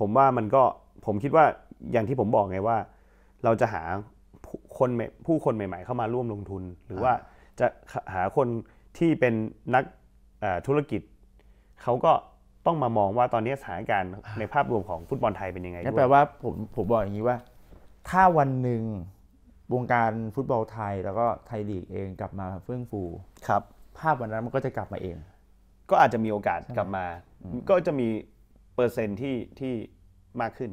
ผมว่ามันก็ ผมคิดว่าอย่างที่ผมบอกไงว่า เราจะหาคนผู้คนใหม่ ๆ เข้ามาร่วมลงทุนหรือว่าจะหาคนที่เป็นนักธุรกิจ เขาก็ต้องมามองว่าตอนนี้สถานการณ์ในภาพรวมของฟุตบอลไทยเป็นยังไงนั่นแปลว่าผมผมบอกอย่างนี้ว่า ถ้าวันหนึ่งวงการฟุตบอลไทย แล้วก็ไทยลีกเองกลับมาเฟื่องฟู ครับ ภาพวันนั้นมันก็จะกลับมาเอง ก็อาจจะมีโอกาสกลับมา ก็จะมีเปอร์เซ็นที่ที่มากขึ้น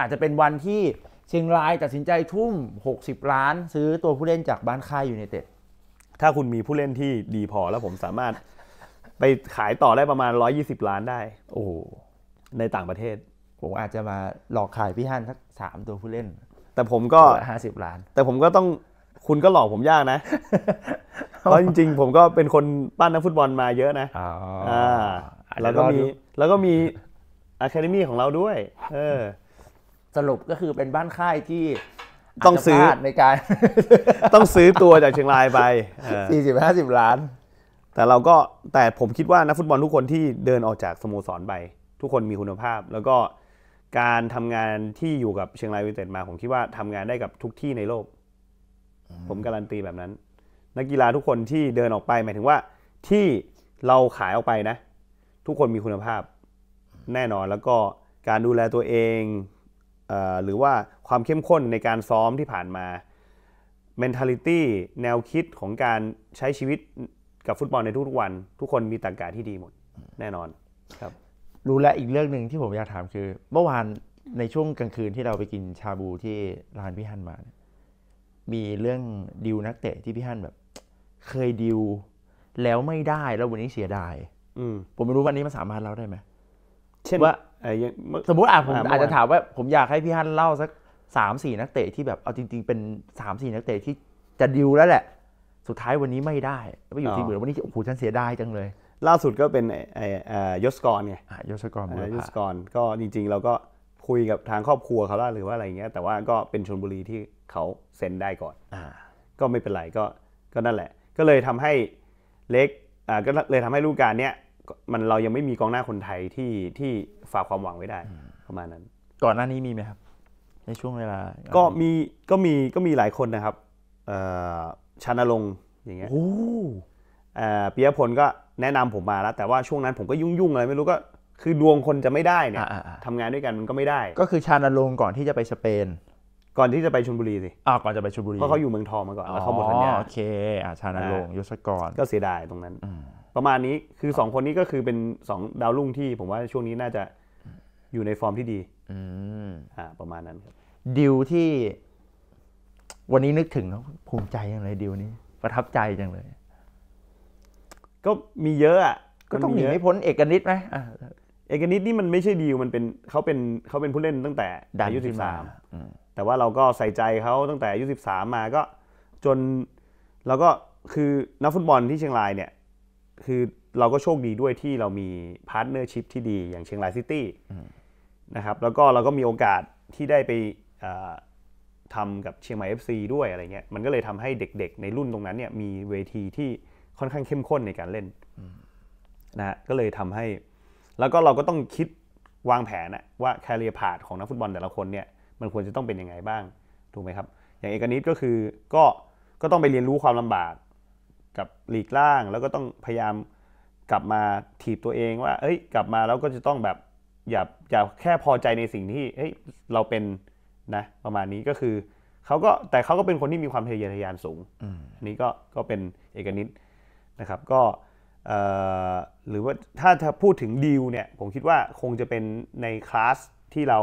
อาจจะเป็นวันที่ เชียงรายตัดสินใจทุ่ม60 ล้าน ซื้อตัวผู้เล่นจากบ้านค่ายยูในเต็ดถ้าคุณมีผู้เล่นที่ดีพอแล้วผมสามารถไปขายต่อได้ประมาณ120ล้านได้ โอ้ในต่างประเทศ ผมอาจจะมาหลอกขายพี่ฮั่นสักสามตัวผู้เล่น แต่ผมก็ห้าสิบล้าน แต่ผมก็ต้องคุณก็หลอกผมยากนะเพราะจริงๆ ผมก็เป็นคนปั้นนักฟุตบอลมาเยอะนะอ่าแล้วก็มี แล้วก็มีอะคาเดมี่ของเราด้วย เออ สรุปก็คือเป็นบ้านค่ายที่ต้องซื้อในการ ต้องซื้อตัวจากเชียงรายไปสี่สิบห้าสิบล้าน แต่เราก็ แต่ผมคิดว่า นักฟุตบอลทุกคนที่เดินออกจากสโมสรไป ทุกคนมีคุณภาพ แล้วก็การทำงานที่อยู่กับเชียงรายวินเต็ดมา ผมคิดว่าทำงานได้กับทุกที่ในโลก ผมการันตีแบบนั้น นักกีฬาทุกคนที่เดินออกไปหมายถึงว่าที่เราขายออกไปนะทุกคนมีคุณภาพแน่นอนแล้วก็การดูแลตัวเองเออหรือว่าความเข้มข้นในการซ้อมที่ผ่านมา mentality แนวคิดของการใช้ชีวิตกับฟุตบอลในทุกวัน ทุกคนมีตากาที่ดีหมดแน่นอนครับรู้และอีกเรื่องหนึ่งที่ผมอยากถามคือ เมื่อวานในช่วงกลางคืนที่เราไปกินชาบูที่ร้านพี่ฮันมา มีเรื่องดิวนักเตะที่พี่ฮันแบบ เคยดิวแล้วไม่ได้แล้ววันนี้เสียดายผมไม่รู้วันนี้มันสามารถเล่าได้ไหมเช่นว่าสมมติอ่ะผมอาจจะถามว่าผมอยากให้พี่ฮั่นเล่าสักสามสี่นักเตะที่แบบเอาจริงๆเป็นสามสี่นักเตะที่จะดิวแล้วแหละ สุดท้ายวันนี้ไม่ได้ไปอยู่ทีมอื่นวันนี้โอ้โหฉันเสียดายจังเลย ล่าสุดก็เป็นยศกรไงยศกรยศกรก็จริงๆ เราก็คุยกับทางครอบครัวเขาแล้วหรือว่าอะไรเงี้ย แต่ว่าก็เป็นชนบุรีที่เขาเซ็นได้ก่อนอก็ไม่เป็นไรก็ก็นั่นแหละ ก็เลยทำให้เล็กก็เลยทำให้ลูกการเนี้ยมันเรายังไม่มีกองหน้าคนไทยที่ที่ฝากความหวังไว้ได้ ประมาณนั้น ก่อนหน้านี้มีไหมครับ ในช่วงเวลา ก็มีก็มีก็มีหลายคนนะครับชานลงอย่างเงี้ยปียพลก็แนะนำผมมาแล้ว แต่ว่าช่วงนั้นผมก็ยุ่งๆอะไรไม่รู้ก็คือดวงคนจะไม่ได้เนี่ยทำงานด้วยกันมันก็ไม่ได้ ก็คือชานลงก่อนที่จะไปสเปน ก่อนที่จะไปชลบุรีสิอ่าก่อนจะไปชลบุรีเพราะเขาอยู่เมืองทองมาก่อนแล้วเขาหมดสัญญาโอเคอ่าชานลงยศกรก็เสียดายตรงนั้นประมาณนี้คือสองคนนี้ก็คือเป็นสองดาวรุ่งที่ผมว่าช่วงนี้น่าจะอยู่ในฟอร์มที่ดีอ่า ประมาณนั้นครับดิวที่ วันนี้นึกถึงแล้วภูมิใจอย่างไรดิวนี้ ประทับใจจังเลย ก็มีเยอะอ่ะก็ต้องหนีไม่พ้นเอกนิดไหมเอกนิดนี่มันไม่ใช่ดิวมันเป็นเขาเป็นเขาเป็นผู้เล่นตั้งแต่อายุสิบสามแต่ว่าเราก็ใส่ใจเขาตั้งแต่อายุสิบสามมาก็ จนแล้วก็คือนักฟุตบอลที่เชียงรายเนี่ยคือเราก็โชคดีด้วยที่เรามีพาร์ทเนอร์ชิพที่ดีอย่างเชียงรายซิตี้นะครับแล้วก็เราก็มีโอกาสที่ได้ไปทำกับเชียงใหม่เอฟซด้วยอะไรเงี้ยมันก็เลยทำให้เด็กๆ ในรุ่นตรงนั้นเนี่ยมีเวทีที่ค่อนข้างเข้มข้นในการเล่นนะฮะก็เลยทำให้ แล้วก็เราก็ต้องคิดวางแผนนะว่าแคริเอร์พาดของนักฟุตบอลแต่ละคนเนี่ยมันควรจะต้องเป็นยังไงบ้าง ถูกไหมครับ อย่างเอกนิดก็คือก็ก็ต้องไปเรียนรู้ความลำบากกับหลีกล่างแล้วก็ต้องพยายามกลับมาถีบตัวเองว่าเอ้ยกลับมาแล้วก็จะต้องแบบอย่าอย่าแค่พอใจในสิ่งที่เฮ้ยเราเป็นนะประมาณนี้ก็คือเขาก็แต่เขาก็เป็นคนที่มีความทะเยอทะยานสูงอันนี้ก็ก็เป็นเอกนิ์นะครับก็หรือว่าถ้าถ้าพูดถึงดีลเนี่ย ผมคิดว่าคงจะเป็นในคลาสที่เรา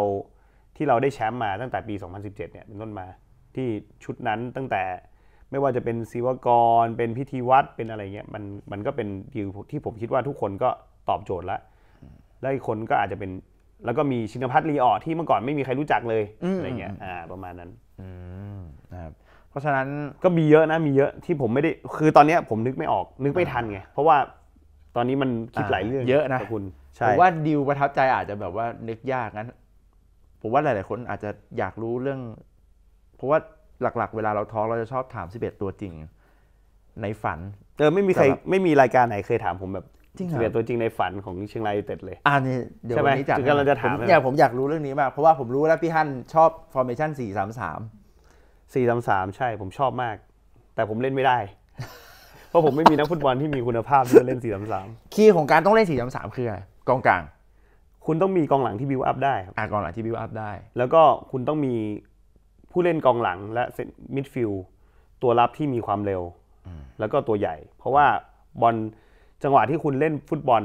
ที่เราได้แชมป์มาตั้งแต่ปี 2017เนี่ยเป็นต้นมาที่ชุดนั้นตั้งแต่ไม่ว่าจะเป็นศิวกรเป็นพิธีวัดเป็นอะไรเงี้ยมันมันก็เป็นดิวที่ผมคิดว่าทุกคนก็ตอบโจทย์แล้วแล้วอีกคนก็อาจจะเป็นแล้วก็มีชินพัฒน์ลีออที่เมื่อก่อนไม่มีใครรู้จักเลยอะไรเงี้ยอ่าประมาณนั้นนะครับเพราะฉะนั้นก็มีเยอะนะมีเยอะที่ผมไม่ได้คือตอนนี้ผมนึกไม่ออกนึกไม่ทันไงเพราะว่าตอนนี้มันคิดหลายเรื่องเยอะนะคุณผมว่าดิวประทับใจอาจจะแบบว่านึกยากงั้น ผมว่าหลาย ๆ คนอาจจะอยากรู้เรื่องเพราะว่าหลักๆ เวลาเราท้องเราจะชอบถาม11 ตัวจริง ในฝันเออไม่มีใครไม่มีรายการไหนเคยถามผมแบบจริงเหรอสิบเอ็ดตัวจริงในฝันของเชียงรายยูเต็ดเลย อ่านี่เดี๋ยววันนี้จักำลังจะถามผมอยากผมอยากรู้เรื่องนี้มากเพราะว่าผมรู้แล้วพี่ฮั่นชอบอร์เมชั่น433สี่สามสามใช่ผมชอบมาก แต่ผมเล่นไม่ได้ เพราะผมไม่มีนักฟุตบอลที่มีคุณภาพที่จะเล่นสี่สามสามคีย์ของการต้องเล่น433คืออะไรกองกลางคุณต้องมีกองหลังที่บิวอัพได้อ่ากองหลังที่บิวอัพได้ แล้วก็คุณต้องมีผู้เล่นกองหลังและมิดฟิลตัวรับที่มีความเร็วแล้วก็ตัวใหญ่ เพราะว่าบอลจังหวะที่คุณเล่นฟุตบอล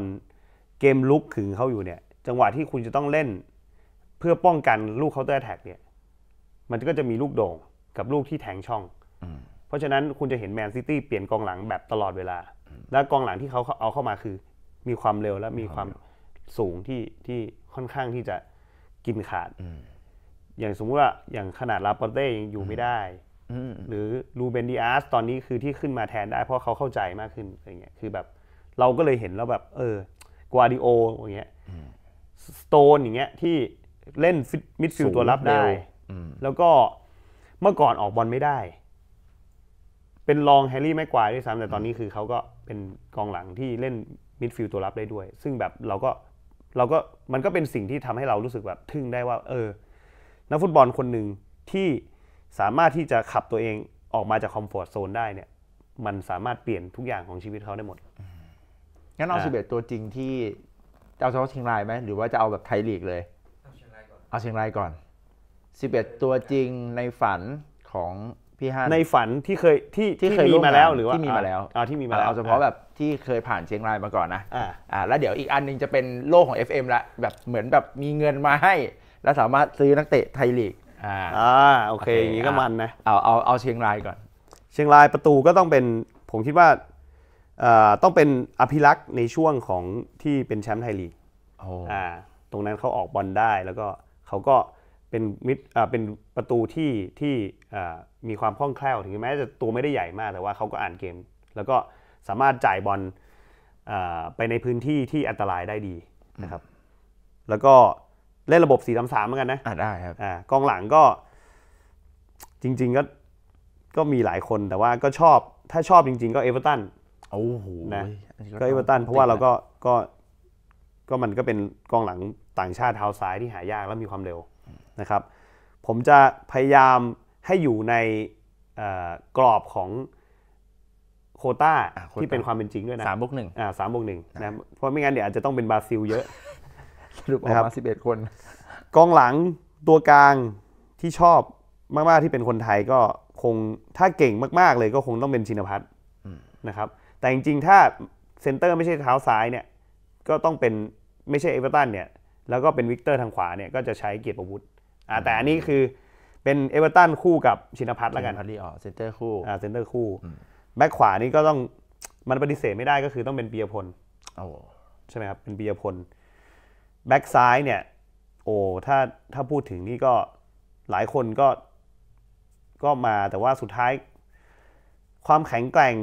เกมลุกขึงเขาอยู่เนี่ย จังหวะที่คุณจะต้องเล่น เพื่อป้องกันลูกเคาน์เตอร์แท็กเนี่ย มันก็จะมีลูกโด่งกับลูกที่แทงช่องเพราะฉะนั้นคุณจะเห็นแมนซิตี้เปลี่ยนกองหลังแบบตลอดเวลา และกองหลังที่เขาเอาเข้ามาคือมีความเร็วและมีความสูงที่ที่ค่อนข้างที่จะกินขาดอย่างสมมุติว่าอย่างขนาดลาปอเต้ยังอยู่ไม่ได้หรือลูเบนดิอาสตอนนี้คือที่ขึ้นมาแทนได้เพราะเขาเข้าใจมากขึ้นอะไรเงี้ยคือแบบ เราก็เลยเห็นแล้วแบบ เออ กวาดิโออย่างเงี้ยสโตนอย่างเงี้ยที่เล่นมิดฟิลตัวรับได้แล้วก็เมื่อก่อนออกบอลไม่ได้ เป็นรองแฮร์รี่ไม่กวายด้วยซ้ำแต่ตอนนี้คือ เขาก็เป็นกองหลังที่เล่นมิดฟิลตัวรับได้ด้วย ซึ่งแบบเราก็เราก็มันก็เป็นสิ่งที่ทำให้เรารู้สึกแบบ ทึ่งได้ว่าเออนักฟุตบอลคนหนึ่งที่สามารถที่จะขับตัวเองออกมาจากคอมฟอร์ตโซนได้เนี่ยมันสามารถเปลี่ยนทุกอย่างของชีวิตเขาได้หมดงั้นเอาสิบเอ็ดตัวจริงที่จะเอาเฉพาะเชียงรายไหมหรือว่าจะเอาแบบไทยลีกเลย เอาเชียงรายก่อนสิบเอ็ดตัวจริงในฝันของพี่ฮันในฝันที่เคยที่ที่เคยมีมาแล้วหรือว่าที่มีมาแล้วอาที่มีมาแล้วเอาเฉพาะแบบที่เคยผ่านเชียงรายมาก่อนนะอ่าแล้วเดี๋ยวอีกอันนึงจะเป็นโลกของ FM ละแบบเหมือนแบบมีเงินมาให้และสามารถซื้อนักเตะไทยลีก อ่าอโอเค อย่างนี้ก็มันนะเอาเอา เอาเชียงรายก่อน เชียงรายประตูก็ต้องเป็น ผมคิดว่าต้องเป็นอภิรักษ์ในช่วงของที่เป็นแชมป์ไทยลีกอ่า ตรงนั้นเขาออกบอลได้ แล้วก็เขาก็เป็นมิดเป็นประตูที่ที่มีความคล่องแคล่วถึงแม้จะตัวไม่ได้ใหญ่มาก แต่ว่าเขาก็อ่านเกม แล้วก็สามารถจ่ายบอลไปในพื้นที่ที่อันตรายได้ดีนะครับ แล้วก็เล่นระบบสี่สามสามเหมือนกันนะอ่าได้ครับอ่ากองหลังก็จริงๆก็ก็มีหลายคนแต่ว่าก็ชอบถ้าชอบจริงๆก็เอเวอร์ตันโอ้โหนะก็เอเวอร์ตันเพราะว่าเราก็ก็ก็มันก็เป็นกองหลังต่างชาติเท้าซ้ายที่หายากและมีความเร็วนะครับ ผมจะพยายามให้อยู่ในกรอบของโคต้าที่เป็นความเป็นจริงด้วยนะสามบวกหนึ่งอ่าสามบวกหนึ่งนะเพราะไม่งั้นเดี๋ยวอาจจะต้องเป็นบราซิลเยอะสรุปออกมาสิบเอ็ดคน กองหลังตัวกลางที่ชอบมากๆที่เป็นคนไทยก็คงถ้าเก่งมากๆเลยก็คงต้องเป็นชินพัฒน์นะครับแต่จริงๆถ้าเซนเตอร์ไม่ใช่เท้าซ้ายเนี่ยก็ต้องเป็นไม่ใช่เอเวอร์ตันเนี่ย แล้วก็เป็นวิกเตอร์ทางขวาเนี่ยก็จะใช้เกียรติประวุฒิแต่อันนี้คือเป็นเอเวอร์ตันคู่กับชินพัฒน์แล้วกันพัทดีอ๋อเซนเตอร์คู่อ่าเซนเตอร์คู่แบ็คขวานี่ก็ต้องมันปฏิเสธไม่ได้ก็คือต้องเป็นปียพลใช่ไหมครับเป็นปียพลแบ็กซ้ายเนี่ย โอ้ ถ้า ถ้าพูดถึงนี่ก็หลายคนก็ ก็มา แต่ว่าสุดท้าย ความแข็งแกร่ง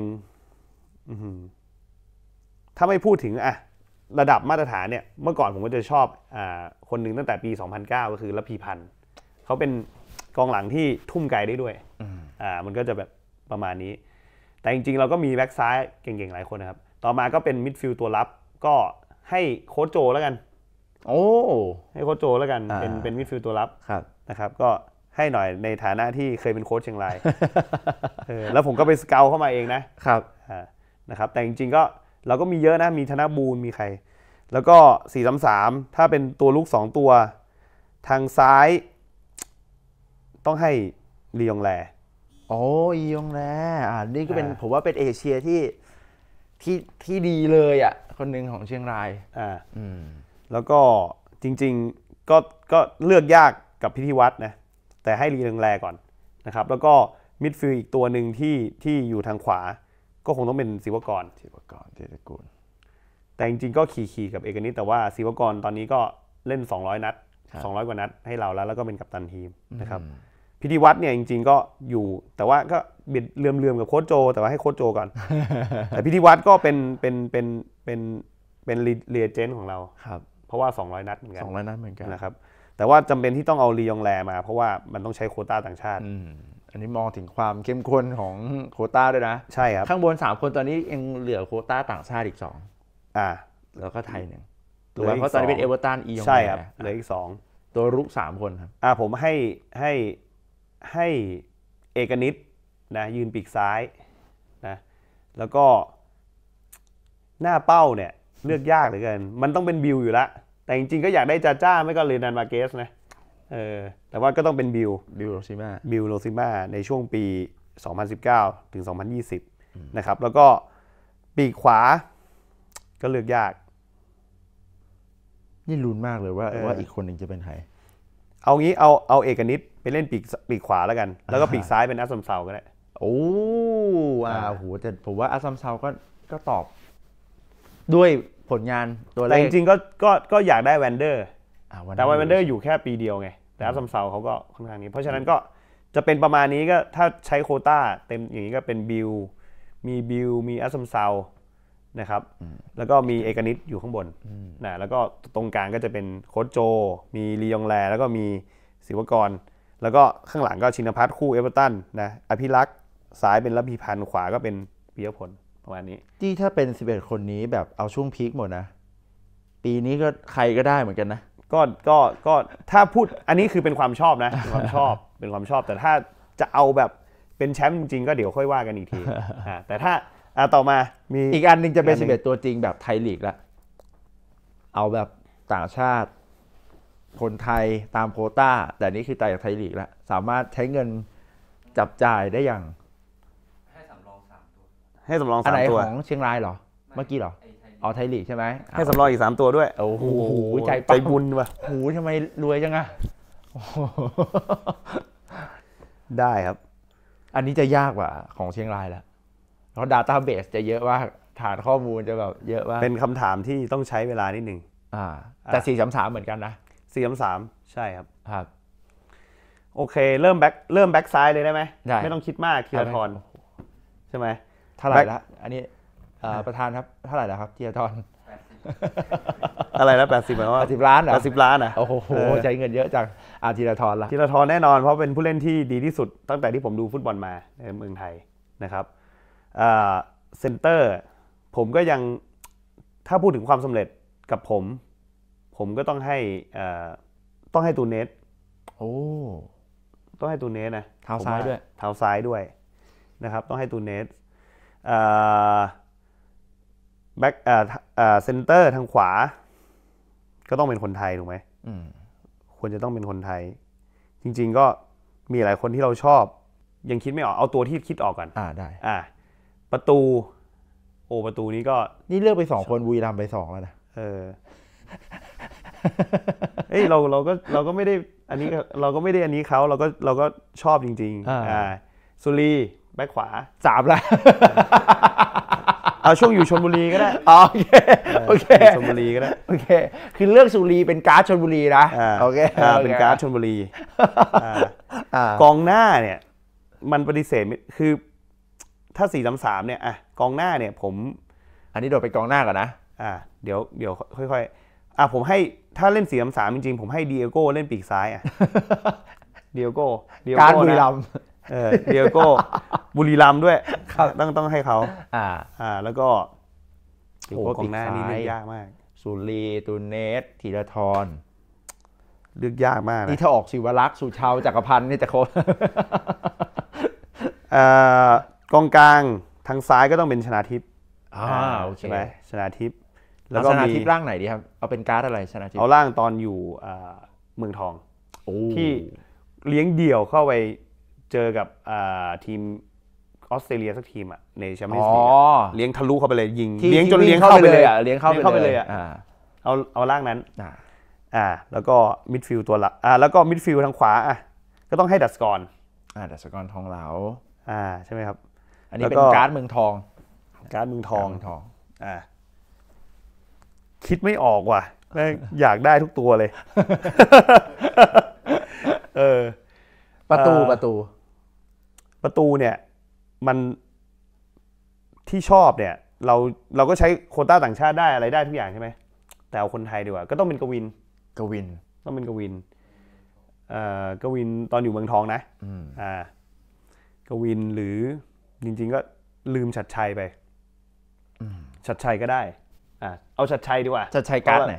ถ้าไม่พูดถึงอะระดับมาตรฐานเนี่ย เมื่อก่อนผมก็จะชอบอคนหนึ่งตั้งแต่ปี 2009 ก็คือละพีพันธ์เขาเป็นกองหลังที่ทุ่มไกลได้ด้วยอ่า มันก็จะแบบ ประมาณนี้ แต่จริงๆ เราก็มีแบ็กซ้ายเก่งๆ หลายคนนะครับ ต่อมาก็เป็นมิดฟิลด์ตัวรับก็ให้โค้ชโจ แล้วกันโอ้ ให้โค้ชโจแล้วกันเป็นเป็นมิดฟิลด์ตัวรับนะครับ ก็ให้หน่อยในฐานะที่เคยเป็นโค้ชเชียงรายแล้วผมก็ไปสเกลเข้ามาเองนะครับนะครับ แต่จริงๆก็เราก็มีเยอะนะมีธนบูลมีใคร แล้วก็สี่สามสามถ้าเป็นตัวลูกสองตัว ทางซ้าย ต้องให้ลียองแลโอ้ยองแลอ่านี่ก็เป็นผมว่าเป็นเอเชียที่ที่ที่ดีเลยอ่ะคนหนึ่งของเชียงราย อ่าอืมแล้วก็จริงๆก็ก็เลือกยากกับพิธีวัตรนะ แต่ให้รีแรงก่อนนะครับ แล้วก็มิดฟิลด์อีกตัวหนึ่งที่ที่อยู่ทางขวา ก็คงต้องเป็นศิวกรศิวกรเทตกูล แต่จริงๆก็ขี่ๆกับเอกนิตแต่ว่าศิวกรตอนนี้ก็เล่น200นัด200กว่านัดให้เราแล้ว แล้วก็เป็นกัปตันทีมนะครับ พิธีวัตรเนี่ยจริง ๆ ก็อยู่ แต่ว่าก็เบียดเลื่อมๆกับโค้ชโจแต่ว่าให้โค้ชโจก่อน แต่พิธีวัตรก็เป็นเป็นเป็นเป็นเป็นเรเจนต์ของเราครับเพราะว่า 200 นัดเหมือนกัน200 นัดเหมือนกันนะครับ แต่ว่าจำเป็นที่ต้องเอาลียองแลมา เพราะว่ามันต้องใช้โคต้าต่างชาติ อันนี้มองถึงความเข้มข้นของโคต้าด้วยนะ ใช่ครับ ข้างบน 3 คนตอนนี้ยังเหลือโคต้าต่างชาติอีก 2 อ่า แล้วก็ ไทยหนึ่งถูกไหมเพราะตอนนี้เป็นเอเวอร์ตันอียองใช่ครับเหลืออีก 2 ตัวรุก 3 คนครับ อ่าผมให้ให้ให้เอกนิตนะยืนปีกซ้ายนะ แล้วก็หน้าเป้าเนี่ยเลือกยากเหลือเกิน มันต้องเป็นบิลอยู่ละ แต่จริงๆก็อยากได้จ้าจ้าไม่ก็เลนันมาเกสนะ เออ แต่ว่าก็ต้องเป็นบิล บิลโรซิมาบิลโรซิมาในช่วงปี 2019ถึง2020นะครับ แล้วก็ปีขวา ก็เลือกยาก นี่ลุ้นมากเลยว่า ว่าอีกคนหนึ่งจะเป็นใคร เอางี้เอาเอาเอกนิตไปเล่นปีก ปีกขวาแล้วกัน แล้วก็ปีกซ้ายเป็นอัสซัมเซาก็ได้ โอ้อาโหแต่ผมว่าอัสซัมเซาก็ก็ตอบด้วยผลงานตัวแต่จริงๆก็ก็ก็อยากได้แวนเดอร์แต่วันแวนเดอร์อยู่แค่ปีเดียวไง แต่อัสซัมเซาเขาก็ค่อนข้างนี้เพราะฉะนั้นก็จะเป็นประมาณนี้ก็ถ้าใช้โคต้าเต็มอย่างนี้ก็เป็นบิล มีบิลมีอัสซัมเซานะครับแล้วก็มีเอกนิตอยู่ข้างบนนะแล้วก็ตรงกลางก็จะเป็นโค้ชโจ มีลียองแล แล้วก็มีศิวกร แล้วก็ข้างหลังก็ชินพัฒน์คู่เอเวอร์ตันนะอภิรักษ์ซ้ายเป็นระพีพันธ์ขวาก็เป็นปิยพลประมาณนี้ที่ถ้าเป็น11คนนี้แบบเอาช่วงพีคหมดนะปีนี้ก็ใครก็ได้เหมือนกันนะก็ก็ก็ถ้าพูดอันนี้คือเป็นความชอบนะเป็นความชอบเป็นความชอบ แต่ถ้าจะเอาแบบเป็นแชมป์จริงๆก็เดี๋ยวค่อยว่ากันอีกทีแต่ถ้าอาต่อมา มีอีกอันนึงจะเป็น11ตัวจริงแบบไทยลีกละเอาแบบต่างชาติคนไทยตามโคต้าแต่นี้คือไต่จากไทยลีกละสามารถใช้เงินจับจ่ายได้อย่างให้สำรองอสามตัวของเชียงรายเหรอ เมื่อกี้เหรออ๋อไทยลีกใช่ไหมให้สำรองอีกสามตัวด้วยโอ้โหใจใจบุญว่ะ หูทำไมรวยจังอะได้ครับ อันนี้จะยากกว่า ของเชียงรายแล้วเพราะดาต้าเบสจะเยอะว่าฐานข้อมูลจะแบบเยอะว่าเป็นคำถามที่ต้องใช้เวลานิดหนึ่งอ่า แต่สี่สามสามเหมือนกันนะสี่สามใช่ครับ ครับ โอเค เริ่มแบ็คเริ่มแบ็คซ้ายเลยได้ไหมได้ไม่ต้องคิดมากทีละทอนใช่ไหมเท่าไหร่ละ อันนี้ประธานครับ เท่าไหร่แล้วครับเทียทอนอะไรนะแปดสิบาแปดสิบล้านอ่ะแปดสิบล้านอ่ะโอ้โหใช้เงินเยอะจังอาทีละทอนละทีละทอนแน่นอนเพราะเป็นผู้เล่นที่ดีที่สุดตั้งแต่ที่ผมดูฟุตบอลมา ในเมืองไทยนะครับเซนเตอร์ผมก็ยังถ้าพูดถึงความสำเร็จกับผม ผมก็ต้องให้ต้องให้ตูเนสโอ้ต้องให้ตูเนสนะเท้าซ้ายด้วยเท้าซ้ายด้วย นะครับ ต้องให้ตูเนสแบ็กเซนเตอร์ ทางขวา ก็ต้องเป็นคนไทยถูกไหมควรจะต้องเป็นคนไทย จริงๆก็มีหลายคนที่เราชอบ ยังคิดไม่ออก เอาตัวที่คิดออกก่อนอ่าได้ อ่าประตู โอประตูนี้ก็ นี่เลือกไปสองคนบุีรำมไปสองแล้วนะเออเอ้ยเราเราก็เราก็ไม่ได้ อันนี้เราก็ไม่ได้อันนี้เขาเราก็เราก็ชอบจริง ๆอ่า สุรีแบ็คขวาสามแล้ว เอาช่วงอยู่ชนบุรีก็ได้โอเคโอเคชนบุรีก็ได้โอเค คือเลือกสุรีเป็นการ์ดชนบุรีนะโอเคเป็นการ์ดชนบุรีกองหน้าเนี่ย มันปฏิเสธคือถ้าสี่สามสามเนี่ยอ่ะกองหน้าเนี่ย ผม อันนี้โดดไปกองหน้าก่อนนะอ่าเดี๋ยวเดี๋ยวค่อยๆอ่ะผมให้ถ้าเล่นสี่สามสามจริง ๆ ผมให้เดียโก้เล่นปีกซ้ายอ่ะเดียโก้การบุรีรัมเออเดียโก้บุรีรัมด้วยต้องต้องให้เขาอ่า อ่า แล้วก็โอ้กองหน้านี่เลือกยากมากสุรี ตูเนสธีรทรเลือกยากมากนะนี่ถ้าออกสิวรักษ์สุชาวจักรพันธ์นี่จะโคกองกลางทางซ้ายก็ต้องเป็นชนาทิพย์ใช่ไหมชนาทิพย์แล้วก็ชนาทิพย์ร่างไหน ดีครับเอาเป็นการ์ดอะไรชนาทิพย์เอาร่างตอนอยู่เมืองทองที่เลี้ยงเดี่ยวเข้าไปเจอกับทีมออสเตรเลียสักทีมอ่ะในแชมเปี้ยนส์ลีกเลี้ยงทะลุเข้าไปเลยยิงเลี้ยงจนเลี้ยงเข้าไปเลยอ่ะเลี้ยงเข้าไปเลยอ่ะเอาเอาล่างนั้นอ่าแล้วก็มิดฟิลด์ตัวหลักอ่า แล้วก็มิดฟิลด์ทางขวาอ่ะก็ต้องให้ดัสกอนอ่า ดัสกอนทองเหลาอ่า ใช่ไหมครับ อันนี้เป็นการ์ดเมืองทอง การ์ดเมืองทองทองอ่าคิดไม่ออกว่ะอยากได้ทุกตัวเลย เออ ประตูประตูประตูเนี่ยมันที่ชอบเนี่ยเราเราก็ใช้โคต้าต่างชาติได้อะไรได้ทุกอย่างใช่ไหมแต่เอาคนไทยดีกว่า ก็ต้องเป็นกวินกวิน ต้องเป็นกวินเอ่อกวินตอนอยู่เมืองทองนะอ่ากวินหรือจริงๆ ก็ลืมชัดชัยไปชัดชัยก็ได้อ่าเอาชัดชัยดีกว่าชัดชัยการ์ดไหน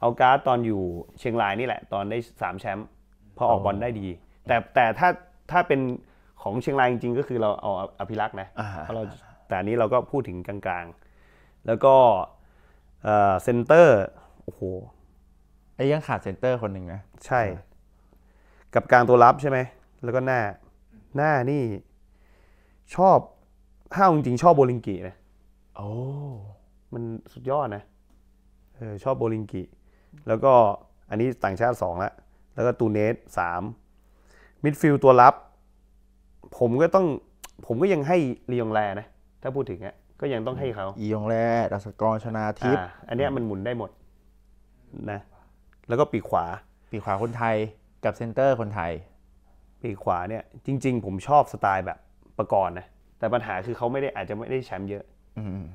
เอาการ์ดตอนอยู่เชียงรายนี่แหละ ตอนได้สามแชมป์พอออกบอลได้ดี แต่แต่ถ้าถ้าเป็นของเชียงรายจริงๆก็คือเราเอาอภิรักษ์นะเพราะเราแต่นี้เราก็พูดถึงกลางๆ แล้วก็เซนเตอร์ โอ้โห ไอ้ยังขาดเซนเตอร์คนหนึ่งนะ ใช่ กับกลางตัวรับใช่ไหม แล้วก็หน้า หน้านี่ ชอบถ้าจริงๆชอบโบลิงกีนะโอ้ มันสุดยอดนะ เออชอบโบลิงกีแล้วก็อันนี้ต่างชาติสองละ แล้วก็ตูเนสสามมิดฟิลด์ตัวรับผมก็ต้อง ผมก็ยังให้ลียงแรนะ ถ้าพูดถึงอะก็ยังต้องให้เขาอียงแรดัสกรชนาทิพย์ อันเนี้ยมันหมุนได้หมด นะ แล้วก็ปีขวา ปีขวาคนไทยกับเซนเตอร์คนไทย ปีขวาเนี่ย จริง ๆ ผมชอบสไตล์แบบประกรณ์นะ แต่ปัญหาคือเขาไม่ได้อาจจะไม่ได้แชมป์เยอะ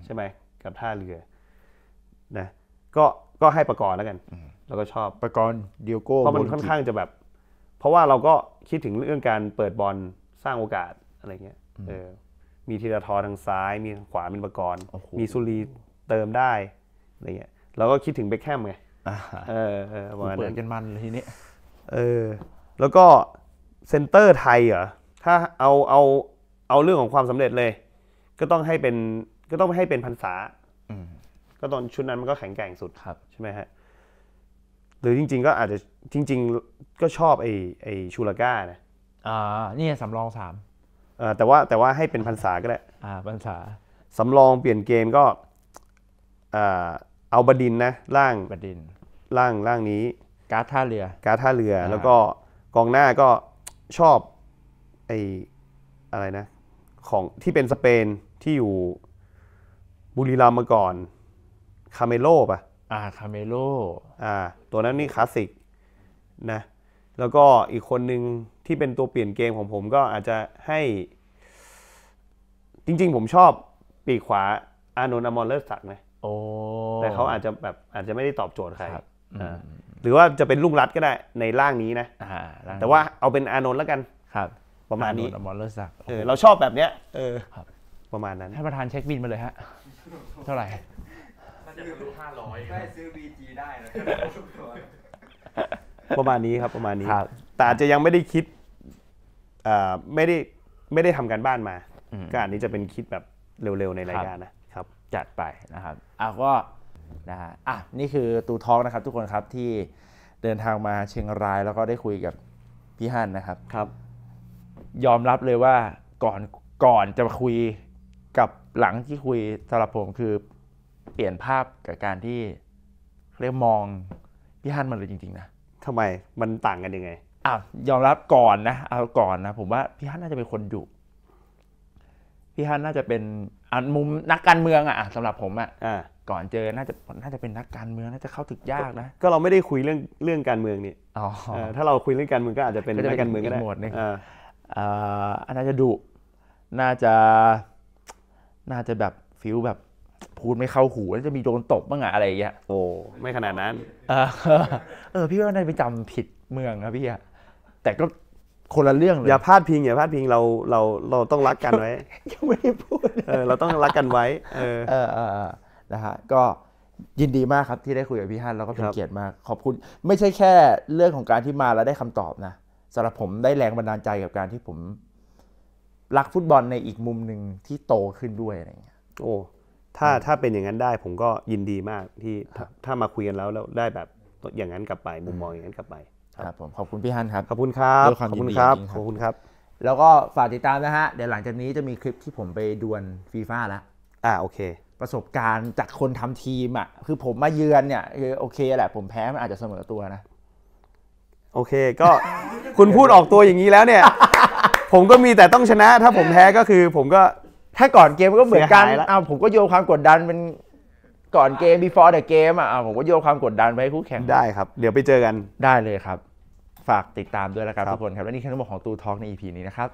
ใช่ไหมกับท่าเรือ นะ ก็ ก็ให้ประกรณ์แล้วกันแล้วก็ชอบประกรณ์เดียโก้เพราะมันค่อนข้างจะแบบ เพราะว่าเราก็คิดถึงเรื่องการเปิดบอลสร้างโอกาสอะไรเงี้ย เออ มีทีละทอทางซ้าย มีทางขวาเป็นประกรมีสุรีเติมได้อะไรเงี้ยเราก็คิดถึงเบคแฮมไงเออ เออเปิดกันมันเลยทีนี้เออ แล้วก็เซนเตอร์ไทยเหรอ ถ้าเอาเอาเอาเรื่องของความสำเร็จเลย ก็ต้องให้เป็นก็ต้องให้เป็นพันษาก็ตอนชุดนั้นมันก็แข็งแกร่งสุด ครับ ใช่ไหมฮะ หรือจริงๆก็อาจจะจริง ๆก็ชอบไอ้ไอ้ชูลาก้านะอ่านี่สำรองสามเอ่อ แต่ว่าแต่ว่าให้เป็นพรรษาก็ได้อ่าพรรษาสำรองเปลี่ยนเกมก็ เอเอาบดินนะร่าง บดินลร่างร่างนี้ การท่าเรือ การท่าเรืออแล้วก็กองหน้าก็ชอบไออะไรนะของที่เป็นสเปนที่อยู่บุรีรัมย์มาก่อน คาเมโลป่ะอ่าคาเมโล อ่า ตัวนั้นนี่คลาสสิกนะแล้วก็อีกคนหนึ่งที่เป็นตัวเปลี่ยนเกมของผมก็อาจจะให้ จริงๆผมชอบปีกขวาอานนท์อมรเลิศศักดิ์นะโอ้แต่เขาอาจจะแบบอาจจะไม่ได้ตอบโจทย์ใครหรือว่าจะเป็นลุงรัดก็ได้ในร่างนี้นะ แต่ว่าเอาเป็นอานนท์แล้วกัน ครับ ประมาณนี้อมรเลิศศักดิ์เราชอบแบบเนี้ยเออประมาณนั้นให้ประธานเช็คบินมาเลยฮะเท่าไหร่ถ้าจะทะลุห้าร้อยได้ซื้อบีจีได้เลยประมาณนี้ครับประมาณนี้ แต่อาจจะยังไม่ได้คิด ไม่ได้ ไม่ได้ทำการบ้านมาก็อันนี้จะเป็นคิดแบบเร็วๆในรายการนะครับ จัดไปนะครับอ่ะก็นะฮะอ่ะนี่คือตูทอกนะครับ ทุกคนครับที่เดินทางมาเชียงรายแล้วก็ได้คุยกับพี่ฮั่นนะครับครับ ยอมรับเลยว่าก่อน ก่อนจะคุยกับหลังที่คุยสำหรับผม คือเปลี่ยนภาพกับการที่เรียกมองพี่ฮั่นมาเลยจริงๆนะทำไมมันต่างกันยังไงอ้าวยอมรับก่อนนะเอาก่อนนะผมว่าพี่ฮัทน่าจะเป็นคนดุพี่ฮัทน่าจะเป็นอันมุมนักการเมืองอ่ะสำหรับผมอ่ะก่อนเจอน่าจะน่าจะเป็นนักการเมือง น่าจะเข้าถึกยากนะ ก็เราไม่ได้คุยเรื่องเรื่องการเมืองนี่ถ้าเราคุยเรื่องการเมืองก็อาจจะเป็นนักการเมืองก็ได้หมดนี่อ่าน่าจะดุน่าจะน่าจะแบบฟิลแบบพูดไม่เข้าหูแล้วจะมีโดนตบบ้างอะอะไรอย่างเงี้ยโอ้ไม่ขนาดนั้น เออเออ พี่ว่าน่าจะไปจำผิดเมืองครับพี่อะแต่ก็คนละเรื่องเลยอย่าพลาดพิงอย่าพลาดพิงเราเราเราต้องรักกันไว้ยังไม่ได้พูดเออเราต้องรักกันไว้ เออเออเออนะฮะ ก็ยินดีมากครับที่ได้คุยกับพี่ฮันแล้วก็เป็นเกียรติมาก ขอบคุณไม่ใช่แค่เรื่องของการที่มาแล้วได้คำตอบนะสำหรับผมได้แรงบันดาลใจกับการที่ผม รักฟุตบอลในอีกมุมหนึ่งที่โตขึ้นด้วยอะไรเงี้ยโอ้ถ้าถ้าเป็นอย่างนั้นได้ผมก็ยินดีมากที่ถ้ามาคุยกันแล้วแล้วได้แบบอย่างนั้นกลับไปมุมมองอย่างนั้นกลับไป ครับ ผมขอบคุณพี่ฮันครับขอบคุณครับขอบคุณครับขอบคุณครับ แล้วก็ฝากติดตามนะฮะเดี๋ยวหลังจากนี้จะมีคลิปที่ผมไปดวลฟีฟ่าแล้วอ่าโอเค ประสบการณ์จากคนทำทีมอ่ะคือผมมาเยือนเนี่ยคือโอเคแหละผมแพ้มันอาจจะเสมอตัวนะ โอเคก็คุณพูดออกตัวอย่างนี้แล้วเนี่ย ผมก็มีแต่ต้องชนะ ถ้าผมแพ้ก็คือผมก็ถ้าก่อนเกมก็เหมือนกันอ้าวผมก็โยนความกดดันเป็นก่อนเกม before the game อ่ะผมก็โยนความกดดันไปให้คู่แข่ง ได้ครับ เดี๋ยวไปเจอกัน ได้เลยครับ ฝากติดตามด้วยละวกันทุกคนครับ และนี่คือทั้งหมดของตูทอล์กใน EP นี้นะครับ